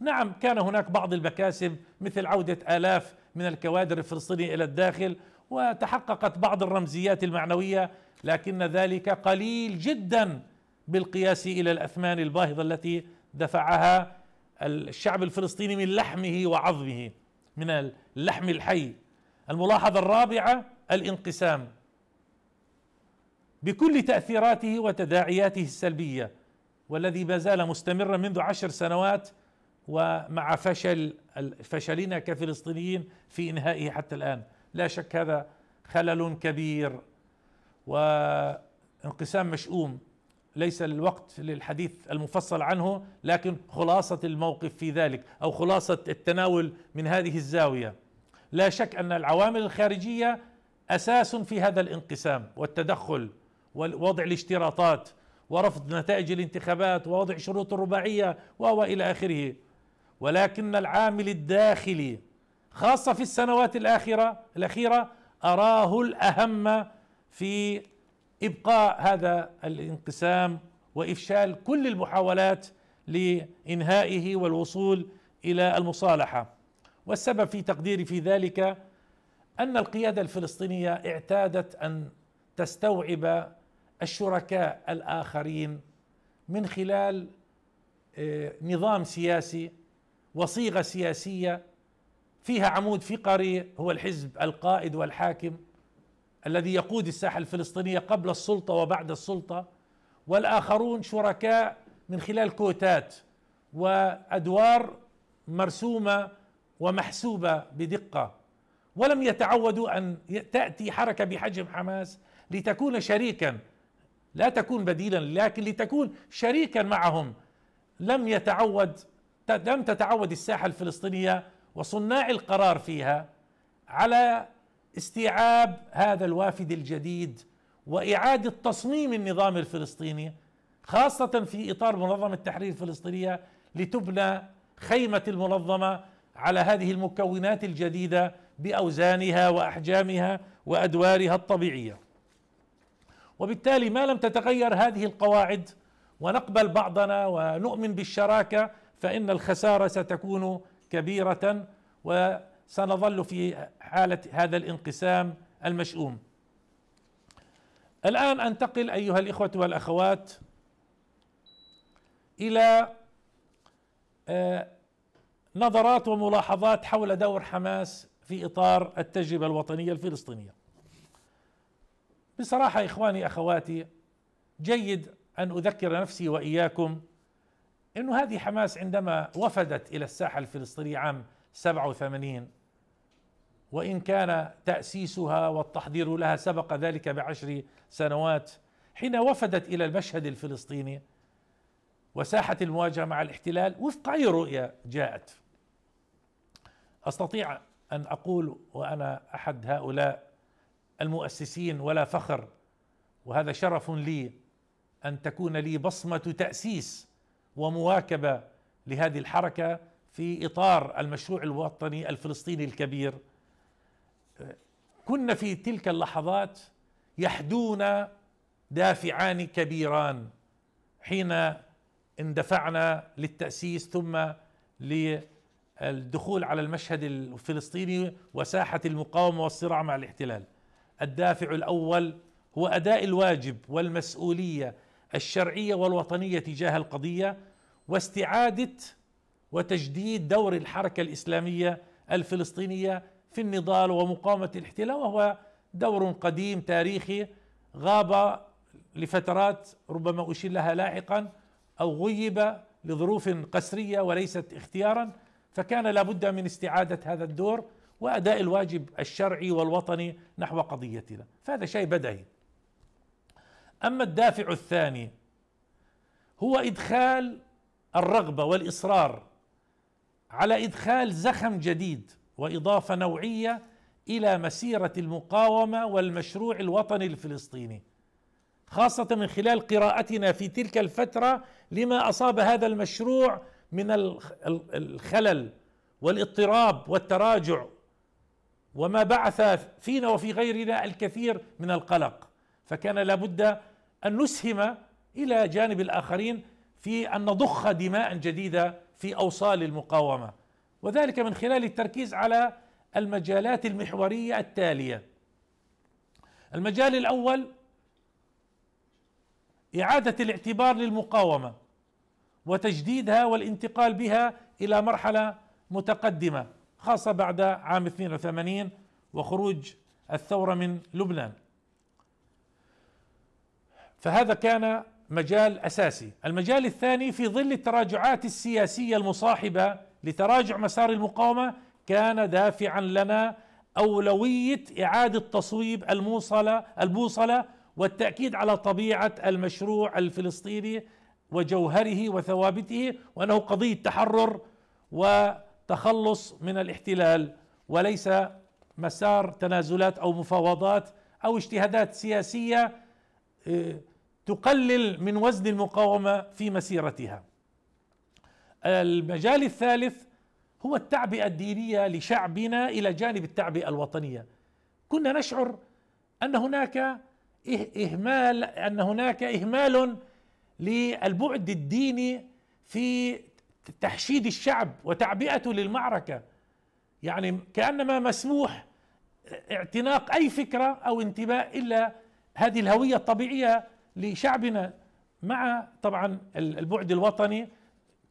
نعم كان هناك بعض المكاسب مثل عودة آلاف من الكوادر الفلسطينية إلى الداخل وتحققت بعض الرمزيات المعنوية لكن ذلك قليل جدا بالقياس إلى الأثمان الباهظة التي دفعها الشعب الفلسطيني من لحمه وعظمه من اللحم الحي الملاحظة الرابعة الانقسام بكل تأثيراته وتداعياته السلبية والذي ما زال مستمرا منذ عشر سنوات ومع فشل فشلنا كفلسطينيين في انهائه حتى الان لا شك هذا خلل كبير وانقسام مشؤوم ليس الوقت للحديث المفصل عنه لكن خلاصه الموقف في ذلك او خلاصه التناول من هذه الزاويه لا شك ان العوامل الخارجيه اساس في هذا الانقسام والتدخل ووضع الاشتراطات ورفض نتائج الانتخابات ووضع شروط الرباعية وإلى آخره ولكن العامل الداخلي خاصة في السنوات الأخيرة الأخيرة أراه الأهم في إبقاء هذا الانقسام وإفشال كل المحاولات لإنهائه والوصول إلى المصالحة والسبب في تقديري في ذلك أن القيادة الفلسطينية اعتادت أن تستوعب الشركاء الاخرين من خلال آه، نظام سياسي وصيغه سياسيه فيها عمود فقري هو الحزب القائد والحاكم الذي يقود الساحه الفلسطينيه قبل السلطه وبعد السلطه والاخرون شركاء من خلال كوتات وادوار مرسومه ومحسوبه بدقه ولم يتعودوا ان تاتي حركه بحجم حماس لتكون شريكا لا تكون بديلا لكن لتكون شريكا معهم لم يتعود لم تتعود الساحه الفلسطينيه وصناع القرار فيها على استيعاب هذا الوافد الجديد واعاده تصميم النظام الفلسطيني خاصه في اطار منظمه التحرير الفلسطينيه لتبنى خيمه المنظمه على هذه المكونات الجديده باوزانها واحجامها وادوارها الطبيعيه وبالتالي ما لم تتغير هذه القواعد ونقبل بعضنا ونؤمن بالشراكه فان الخساره ستكون كبيره وسنظل في حاله هذا الانقسام المشؤوم. الان انتقل ايها الاخوه والاخوات الى آه، نظرات وملاحظات حول دور حماس في اطار التجربه الوطنيه الفلسطينيه. بصراحه اخواني اخواتي جيد ان اذكر نفسي واياكم انه هذه حماس عندما وفدت الى الساحه الفلسطينيه عام 87 وان كان تاسيسها والتحضير لها سبق ذلك بعشر سنوات حين وفدت الى المشهد الفلسطيني وساحه المواجهه مع الاحتلال وفق اي رؤيه جاءت استطيع ان اقول وانا احد هؤلاء المؤسسين ولا فخر وهذا شرف لي ان تكون لي بصمه تاسيس ومواكبه لهذه الحركه في اطار المشروع الوطني الفلسطيني الكبير كنا في تلك اللحظات يحدونا دافعان كبيران حين اندفعنا للتاسيس ثم للدخول على المشهد الفلسطيني وساحه المقاومه والصراع مع الاحتلال الدافع الاول هو اداء الواجب والمسؤوليه الشرعيه والوطنيه تجاه القضيه واستعاده وتجديد دور الحركه الاسلاميه الفلسطينيه في النضال ومقاومه الاحتلال وهو دور قديم تاريخي غاب لفترات ربما اشير لها لاحقا او غيب لظروف قسريه وليست اختيارا فكان لابد من استعاده هذا الدور وأداء الواجب الشرعي والوطني نحو قضيتنا فهذا شيء بدهي أما الدافع الثاني هو إدخال الرغبة والإصرار على إدخال زخم جديد وإضافة نوعية إلى مسيرة المقاومة والمشروع الوطني الفلسطيني خاصة من خلال قراءتنا في تلك الفترة لما أصاب هذا المشروع من الخلل والاضطراب والتراجع وما بعث فينا وفي غيرنا الكثير من القلق فكان لابد ان نسهم الى جانب الاخرين في ان نضخ دماء جديده في اوصال المقاومه وذلك من خلال التركيز على المجالات المحوريه التاليه المجال الاول اعاده الاعتبار للمقاومه وتجديدها والانتقال بها الى مرحله متقدمه خاصة بعد عام 82 وخروج الثورة من لبنان فهذا كان مجال أساسي المجال الثاني في ظل التراجعات السياسية المصاحبة لتراجع مسار المقاومة كان دافعا لنا أولوية إعادة تصويب الموصلة البوصلة والتأكيد على طبيعة المشروع الفلسطيني وجوهره وثوابته وأنه قضية تحرر و تخلص من الاحتلال وليس مسار تنازلات او مفاوضات او اجتهادات سياسيه آه، تقلل من وزن المقاومه في مسيرتها. المجال الثالث هو التعبئه الدينيه لشعبنا الى جانب التعبئه الوطنيه. كنا نشعر ان هناك إه-، اهمال ان هناك اهمال للبعد الديني في تحشيد الشعب وتعبئته للمعركه يعني كانما مسموح اعتناق اي فكره او انتماء الا هذه الهويه الطبيعيه لشعبنا مع طبعا البعد الوطني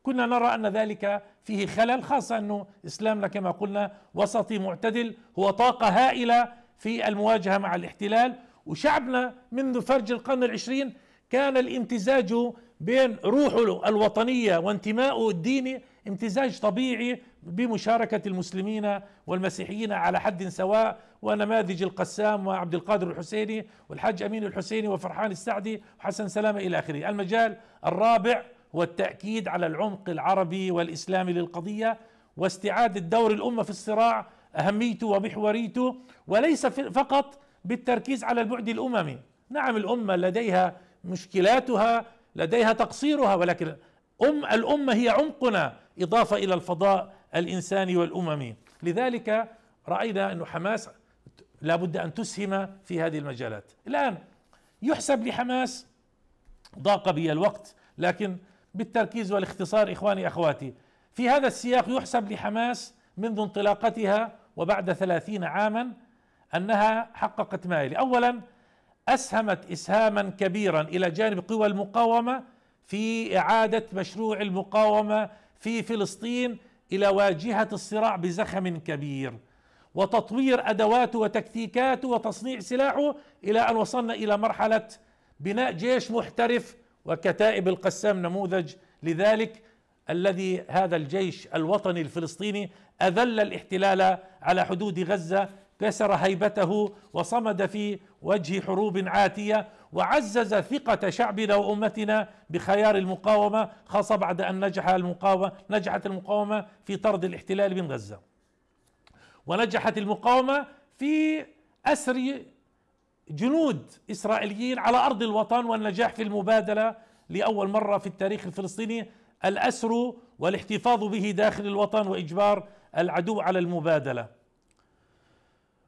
كنا نرى ان ذلك فيه خلل خاصه انه اسلامنا كما قلنا وسطي معتدل هو طاقه هائله في المواجهه مع الاحتلال وشعبنا منذ فرج القرن العشرين كان الامتزاج بين روحه الوطنية وانتمائه الديني امتزاج طبيعي بمشاركة المسلمين والمسيحيين على حد سواء ونماذج القسام وعبد القادر الحسيني والحاج أمين الحسيني وفرحان السعدي وحسن سلامة إلى آخره المجال الرابع هو التأكيد على العمق العربي والإسلامي للقضية واستعادة دور الأمة في الصراع أهميته ومحوريته وليس فقط بالتركيز على البعد الأممي نعم الأمة لديها مشكلاتها لديها تقصيرها ولكن أم الأمة هي عمقنا إضافة إلى الفضاء الإنساني والأممي لذلك رأينا أن حماس لابد أن تسهم في هذه المجالات الآن يحسب لحماس ضاق بي الوقت لكن بالتركيز والاختصار إخواني أخواتي في هذا السياق يحسب لحماس منذ انطلاقتها وبعد ثلاثين عاما أنها حققت ما يلي أولا اسهمت اسهاما كبيرا الى جانب قوى المقاومه في اعاده مشروع المقاومه في فلسطين الى واجهه الصراع بزخم كبير وتطوير ادواته وتكتيكاته وتصنيع سلاحه الى ان وصلنا الى مرحله بناء جيش محترف وكتائب القسام نموذج لذلك الذي هذا الجيش الوطني الفلسطيني اذل الاحتلال على حدود غزه كسر هيبته وصمد في وجه حروب عاتيه وعزز ثقه شعبنا وامتنا بخيار المقاومه خاصه بعد ان نجح المقاومه نجحت المقاومه في طرد الاحتلال من غزه ونجحت المقاومه في اسر جنود اسرائيليين على ارض الوطن والنجاح في المبادله لاول مره في التاريخ الفلسطيني الاسر والاحتفاظ به داخل الوطن واجبار العدو على المبادله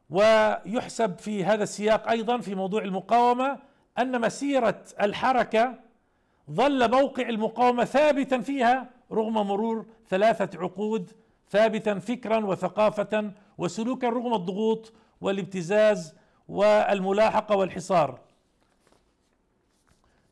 ويحسب في هذا السياق ايضا في موضوع المقاومه ان مسيره الحركه ظل موقع المقاومه ثابتا فيها رغم مرور ثلاثه عقود ثابتا فكرا وثقافه وسلوكا رغم الضغوط والابتزاز والملاحقه والحصار.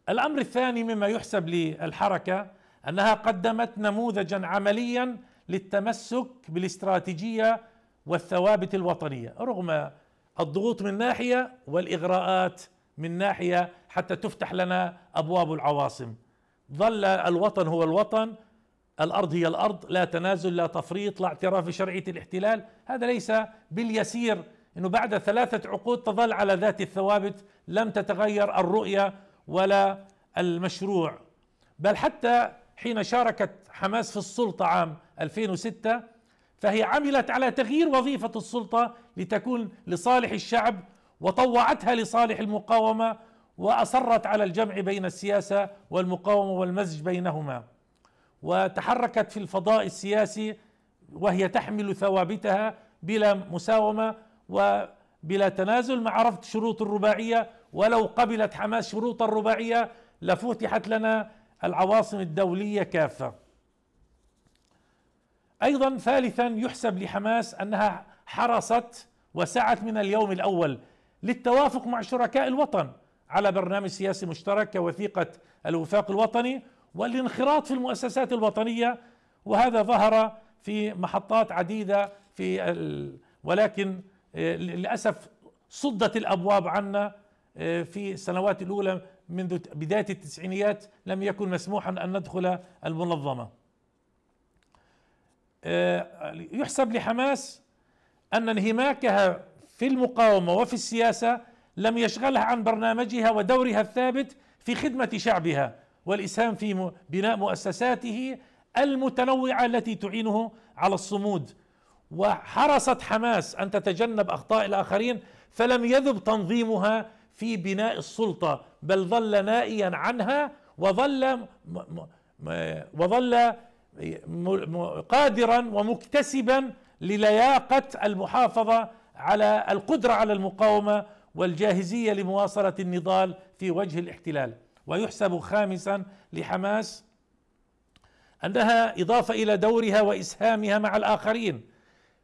الامر الثاني مما يحسب للحركه انها قدمت نموذجا عمليا للتمسك بالاستراتيجيه والثوابت الوطنيه رغم الضغوط من ناحيه والاغراءات من ناحيه حتى تفتح لنا ابواب العواصم ظل الوطن هو الوطن الارض هي الارض لا تنازل لا تفريط لا اعتراف بشرعيه الاحتلال هذا ليس باليسير انه بعد ثلاثه عقود تظل على ذات الثوابت لم تتغير الرؤيه ولا المشروع بل حتى حين شاركت حماس في السلطه عام 2006 فهي عملت على تغيير وظيفه السلطه لتكون لصالح الشعب وطوعتها لصالح المقاومه واصرت على الجمع بين السياسه والمقاومه والمزج بينهما وتحركت في الفضاء السياسي وهي تحمل ثوابتها بلا مساومه وبلا تنازل مع رفض شروط الرباعيه ولو قبلت حماس شروط الرباعيه لفتحت لنا العواصم الدوليه كافه ايضا ثالثا يحسب لحماس انها حرصت وسعت من اليوم الاول للتوافق مع شركاء الوطن على برنامج سياسي مشترك كوثيقه الوفاق الوطني والانخراط في المؤسسات الوطنيه وهذا ظهر في محطات عديده في ال... ولكن آه، للاسف صدت الابواب عنا آه، في السنوات الاولى منذ بدايه التسعينيات لم يكن مسموحا ان ندخل المنظمه آه، يحسب لحماس ان انهماكها في المقاومه وفي السياسه لم يشغلها عن برنامجها ودورها الثابت في خدمه شعبها والاسهام في بناء مؤسساته المتنوعه التي تعينه على الصمود وحرصت حماس ان تتجنب اخطاء الاخرين فلم يذب تنظيمها في بناء السلطه بل ظل نائيا عنها وظل وظل قادرا ومكتسبا للياقه المحافظه على القدره على المقاومه والجاهزيه لمواصله النضال في وجه الاحتلال ويحسب خامسا لحماس انها اضافه الى دورها واسهامها مع الاخرين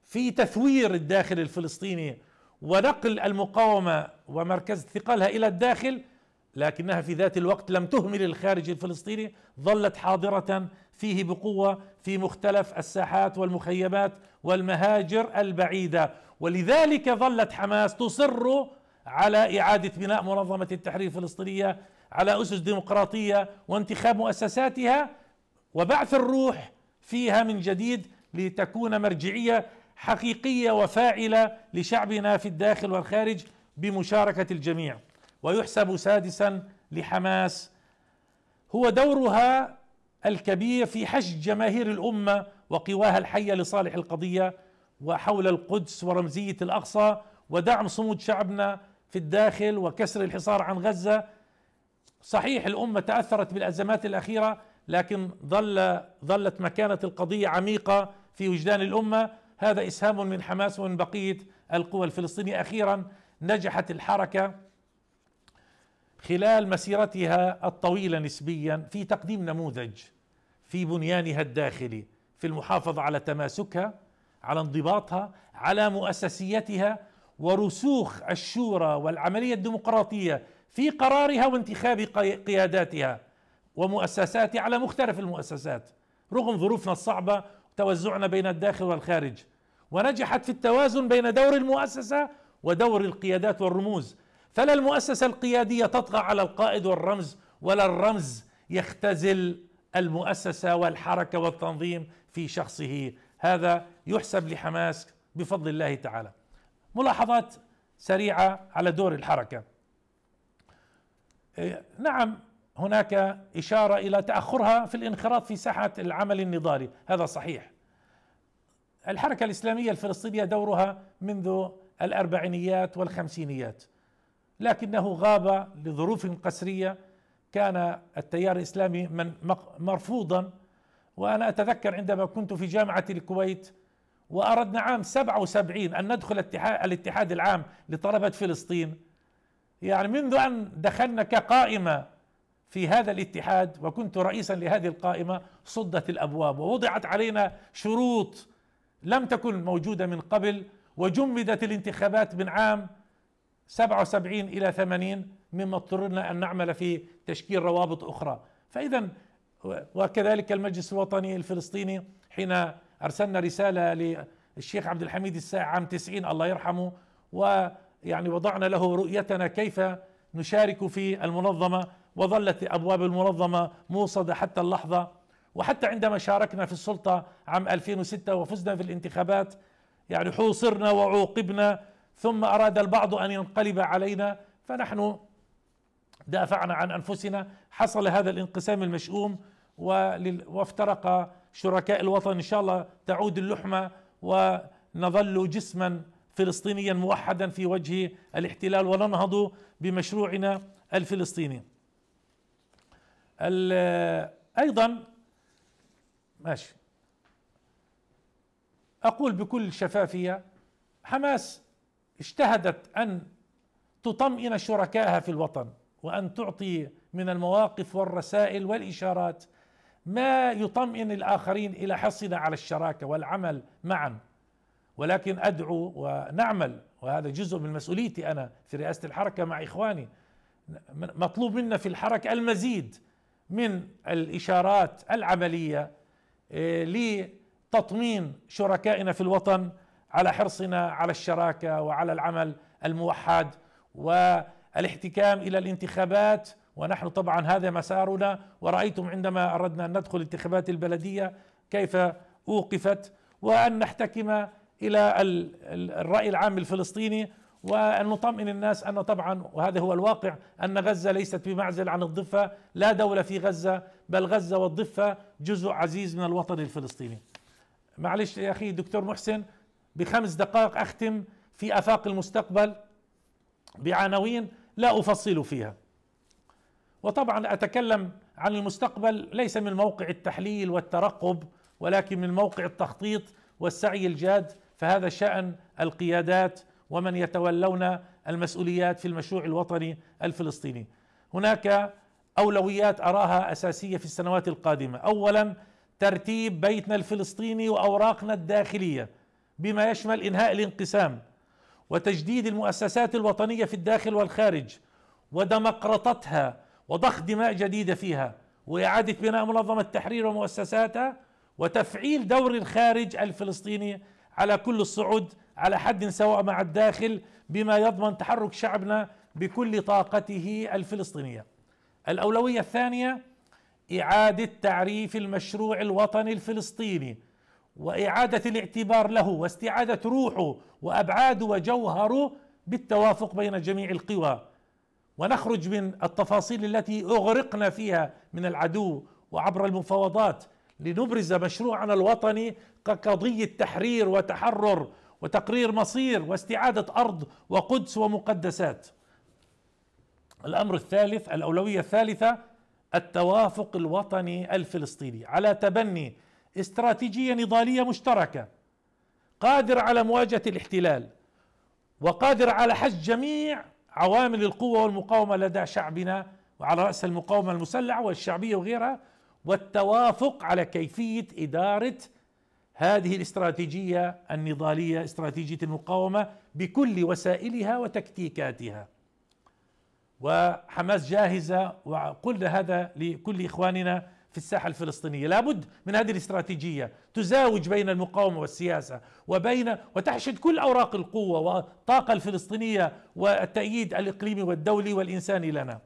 في تثوير الداخل الفلسطيني ونقل المقاومه ومركز ثقلها الى الداخل لكنها في ذات الوقت لم تهمل الخارج الفلسطيني ظلت حاضره فيه بقوه في مختلف الساحات والمخيمات والمهاجر البعيده ولذلك ظلت حماس تصر على اعاده بناء منظمه التحرير الفلسطينيه على اسس ديمقراطيه وانتخاب مؤسساتها وبعث الروح فيها من جديد لتكون مرجعيه حقيقيه وفاعله لشعبنا في الداخل والخارج بمشاركه الجميع ويحسب سادسا لحماس هو دورها الكبير في حشد جماهير الأمة وقواها الحية لصالح القضية وحول القدس ورمزية الأقصى ودعم صمود شعبنا في الداخل وكسر الحصار عن غزة صحيح الأمة تأثرت بالأزمات الأخيرة لكن ظل ظلت مكانة القضية عميقة في وجدان الأمة هذا إسهام من حماس ومن بقية القوى الفلسطينية أخيرا نجحت الحركة خلال مسيرتها الطويله نسبيا في تقديم نموذج في بنيانها الداخلي في المحافظه على تماسكها على انضباطها على مؤسسيتها ورسوخ الشورى والعمليه الديمقراطيه في قرارها وانتخاب قياداتها ومؤسساتها على مختلف المؤسسات رغم ظروفنا الصعبه توزعنا بين الداخل والخارج ونجحت في التوازن بين دور المؤسسه ودور القيادات والرموز فلا المؤسسه القياديه تطغى على القائد والرمز ولا الرمز يختزل المؤسسه والحركه والتنظيم في شخصه هذا يحسب لحماس بفضل الله تعالى ملاحظات سريعه على دور الحركه إيه، نعم هناك اشاره الى تاخرها في الانخراط في ساحه العمل النضالي هذا صحيح الحركه الاسلاميه الفلسطينيه دورها منذ الاربعينيات والخمسينيات لكنه غاب لظروف قسريه كان التيار الاسلامي من مرفوضا وانا اتذكر عندما كنت في جامعه الكويت واردنا عام 77 ان ندخل الاتحاد العام لطلبه فلسطين يعني منذ ان دخلنا كقائمه في هذا الاتحاد وكنت رئيسا لهذه القائمه صدت الابواب ووضعت علينا شروط لم تكن موجوده من قبل وجمدت الانتخابات من عام 77 إلى 80 مما اضطررنا أن نعمل في تشكيل روابط أخرى فإذا وكذلك المجلس الوطني الفلسطيني حين أرسلنا رسالة للشيخ عبد الحميد الساعة عام 90 الله يرحمه ويعني وضعنا له رؤيتنا كيف نشارك في المنظمة وظلت أبواب المنظمة موصدة حتى اللحظة وحتى عندما شاركنا في السلطة عام 2006 وفزنا في الانتخابات يعني حوصرنا وعوقبنا ثم اراد البعض ان ينقلب علينا فنحن دافعنا عن انفسنا حصل هذا الانقسام المشؤوم وافترق شركاء الوطن ان شاء الله تعود اللحمه ونظل جسما فلسطينيا موحدا في وجه الاحتلال وننهض بمشروعنا الفلسطيني ايضا ماشي اقول بكل شفافيه حماس اجتهدت ان تطمئن شركائها في الوطن وان تعطي من المواقف والرسائل والاشارات ما يطمئن الاخرين الى حرصنا على الشراكه والعمل معا ولكن ادعو ونعمل وهذا جزء من مسؤوليتي انا في رئاسه الحركه مع اخواني مطلوب منا في الحركه المزيد من الاشارات العمليه آه، لتطمين شركائنا في الوطن على حرصنا على الشراكه وعلى العمل الموحد والاحتكام الى الانتخابات ونحن طبعا هذا مسارنا ورأيتم عندما أردنا أن ندخل انتخابات البلدية كيف أوقفت وأن نحتكم إلى الرأي العام الفلسطيني وأن نطمئن الناس أن طبعا وهذا هو الواقع أن غزة ليست بمعزل عن الضفة لا دولة في غزة بل غزة والضفة جزء عزيز من الوطن الفلسطيني معلش يا أخي دكتور محسن بخمس دقائق اختم في افاق المستقبل بعناوين لا افصل فيها وطبعا اتكلم عن المستقبل ليس من موقع التحليل والترقب ولكن من موقع التخطيط والسعي الجاد فهذا شان القيادات ومن يتولون المسؤوليات في المشروع الوطني الفلسطيني هناك اولويات اراها اساسيه في السنوات القادمه اولا ترتيب بيتنا الفلسطيني واوراقنا الداخليه بما يشمل انهاء الانقسام وتجديد المؤسسات الوطنيه في الداخل والخارج ودمقرطتها وضخ دماء جديده فيها واعاده بناء منظمه التحرير ومؤسساتها وتفعيل دور الخارج الفلسطيني على كل الصعود على حد سواء مع الداخل بما يضمن تحرك شعبنا بكل طاقته الفلسطينيه. الاولويه الثانيه اعاده تعريف المشروع الوطني الفلسطيني واعاده الاعتبار له واستعاده روحه وابعاده وجوهره بالتوافق بين جميع القوى ونخرج من التفاصيل التي اغرقنا فيها من العدو وعبر المفاوضات لنبرز مشروعنا الوطني كقضيه تحرير وتحرر وتقرير مصير واستعاده ارض وقدس ومقدسات. الامر الثالث الاولويه الثالثه التوافق الوطني الفلسطيني على تبني استراتيجيه نضاليه مشتركه قادر على مواجهه الاحتلال وقادر على حج جميع عوامل القوه والمقاومه لدى شعبنا وعلى راس المقاومه المسلحه والشعبيه وغيرها والتوافق على كيفيه اداره هذه الاستراتيجيه النضاليه استراتيجيه المقاومه بكل وسائلها وتكتيكاتها وحماس جاهزه وقلنا هذا لكل اخواننا في الساحه الفلسطينيه، لابد من هذه الاستراتيجيه تزاوج بين المقاومه والسياسه وبين وتحشد كل اوراق القوه والطاقه الفلسطينيه والتأييد الاقليمي والدولي والانساني لنا.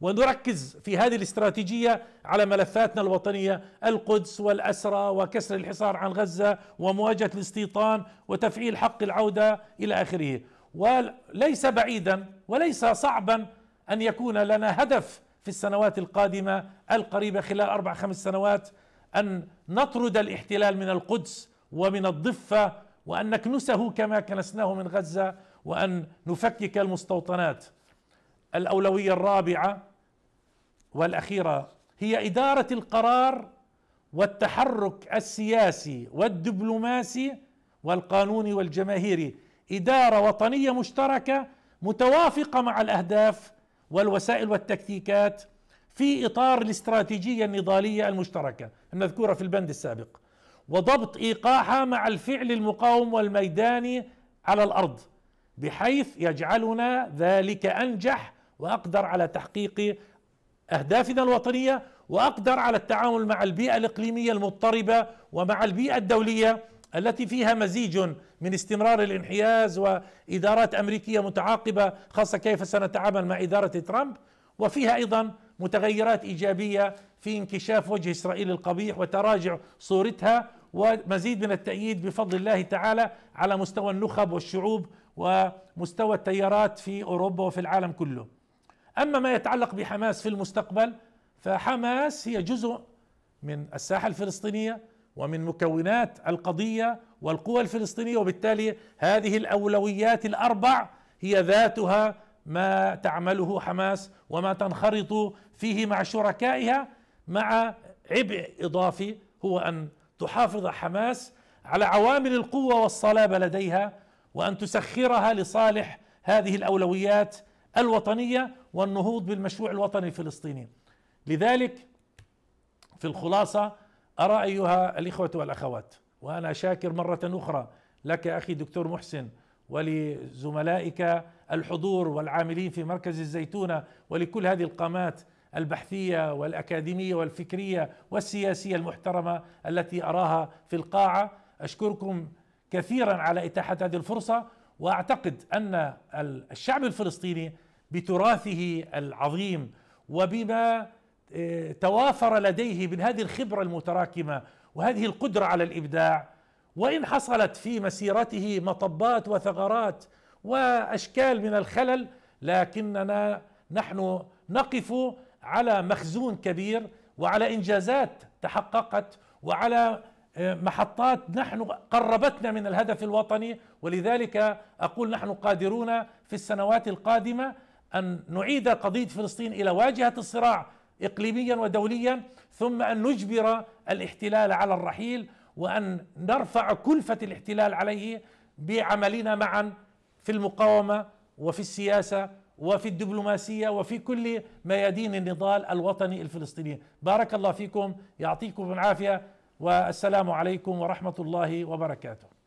ونركز في هذه الاستراتيجيه على ملفاتنا الوطنيه القدس والاسرى وكسر الحصار عن غزه ومواجهه الاستيطان وتفعيل حق العوده الى اخره. وليس بعيدا وليس صعبا ان يكون لنا هدف في السنوات القادمة القريبة خلال أربع خمس سنوات أن نطرد الاحتلال من القدس ومن الضفة وأن نكنسه كما كنسناه من غزة وأن نفكك المستوطنات الأولوية الرابعة والأخيرة هي إدارة القرار والتحرك السياسي والدبلوماسي والقانوني والجماهيري إدارة وطنية مشتركة متوافقة مع الأهداف والوسائل والتكتيكات في اطار الاستراتيجيه النضاليه المشتركه المذكوره في البند السابق وضبط ايقاعها مع الفعل المقاوم والميداني على الارض بحيث يجعلنا ذلك انجح واقدر على تحقيق اهدافنا الوطنيه واقدر على التعامل مع البيئه الاقليميه المضطربه ومع البيئه الدوليه التي فيها مزيج من استمرار الانحياز وادارات امريكيه متعاقبه خاصه كيف سنتعامل مع اداره ترامب وفيها ايضا متغيرات ايجابيه في انكشاف وجه اسرائيل القبيح وتراجع صورتها ومزيد من التأييد بفضل الله تعالى على مستوى النخب والشعوب ومستوى التيارات في اوروبا وفي العالم كله. اما ما يتعلق بحماس في المستقبل فحماس هي جزء من الساحه الفلسطينيه ومن مكونات القضيه والقوى الفلسطينية وبالتالي هذه الأولويات الأربع هي ذاتها ما تعمله حماس وما تنخرط فيه مع شركائها مع عبء إضافي هو أن تحافظ حماس على عوامل القوة والصلابة لديها وأن تسخرها لصالح هذه الأولويات الوطنية والنهوض بالمشروع الوطني الفلسطيني لذلك في الخلاصة أرى أيها الإخوة والأخوات وانا شاكر مره اخرى لك اخي دكتور محسن ولزملائك الحضور والعاملين في مركز الزيتونه ولكل هذه القامات البحثيه والاكاديميه والفكريه والسياسيه المحترمه التي اراها في القاعه اشكركم كثيرا على اتاحه هذه الفرصه واعتقد ان الشعب الفلسطيني بتراثه العظيم وبما آه، توافر لديه من هذه الخبره المتراكمه وهذه القدره على الابداع وان حصلت في مسيرته مطبات وثغرات واشكال من الخلل لكننا نحن نقف على مخزون كبير وعلى انجازات تحققت وعلى آه، محطات نحن قربتنا من الهدف الوطني ولذلك اقول نحن قادرون في السنوات القادمه ان نعيد قضيه فلسطين الى واجهه الصراع اقليميا ودوليا ثم ان نجبر الاحتلال على الرحيل وان نرفع كلفه الاحتلال عليه بعملنا معا في المقاومه وفي السياسه وفي الدبلوماسيه وفي كل ميادين النضال الوطني الفلسطيني بارك الله فيكم يعطيكم العافيه والسلام عليكم ورحمه الله وبركاته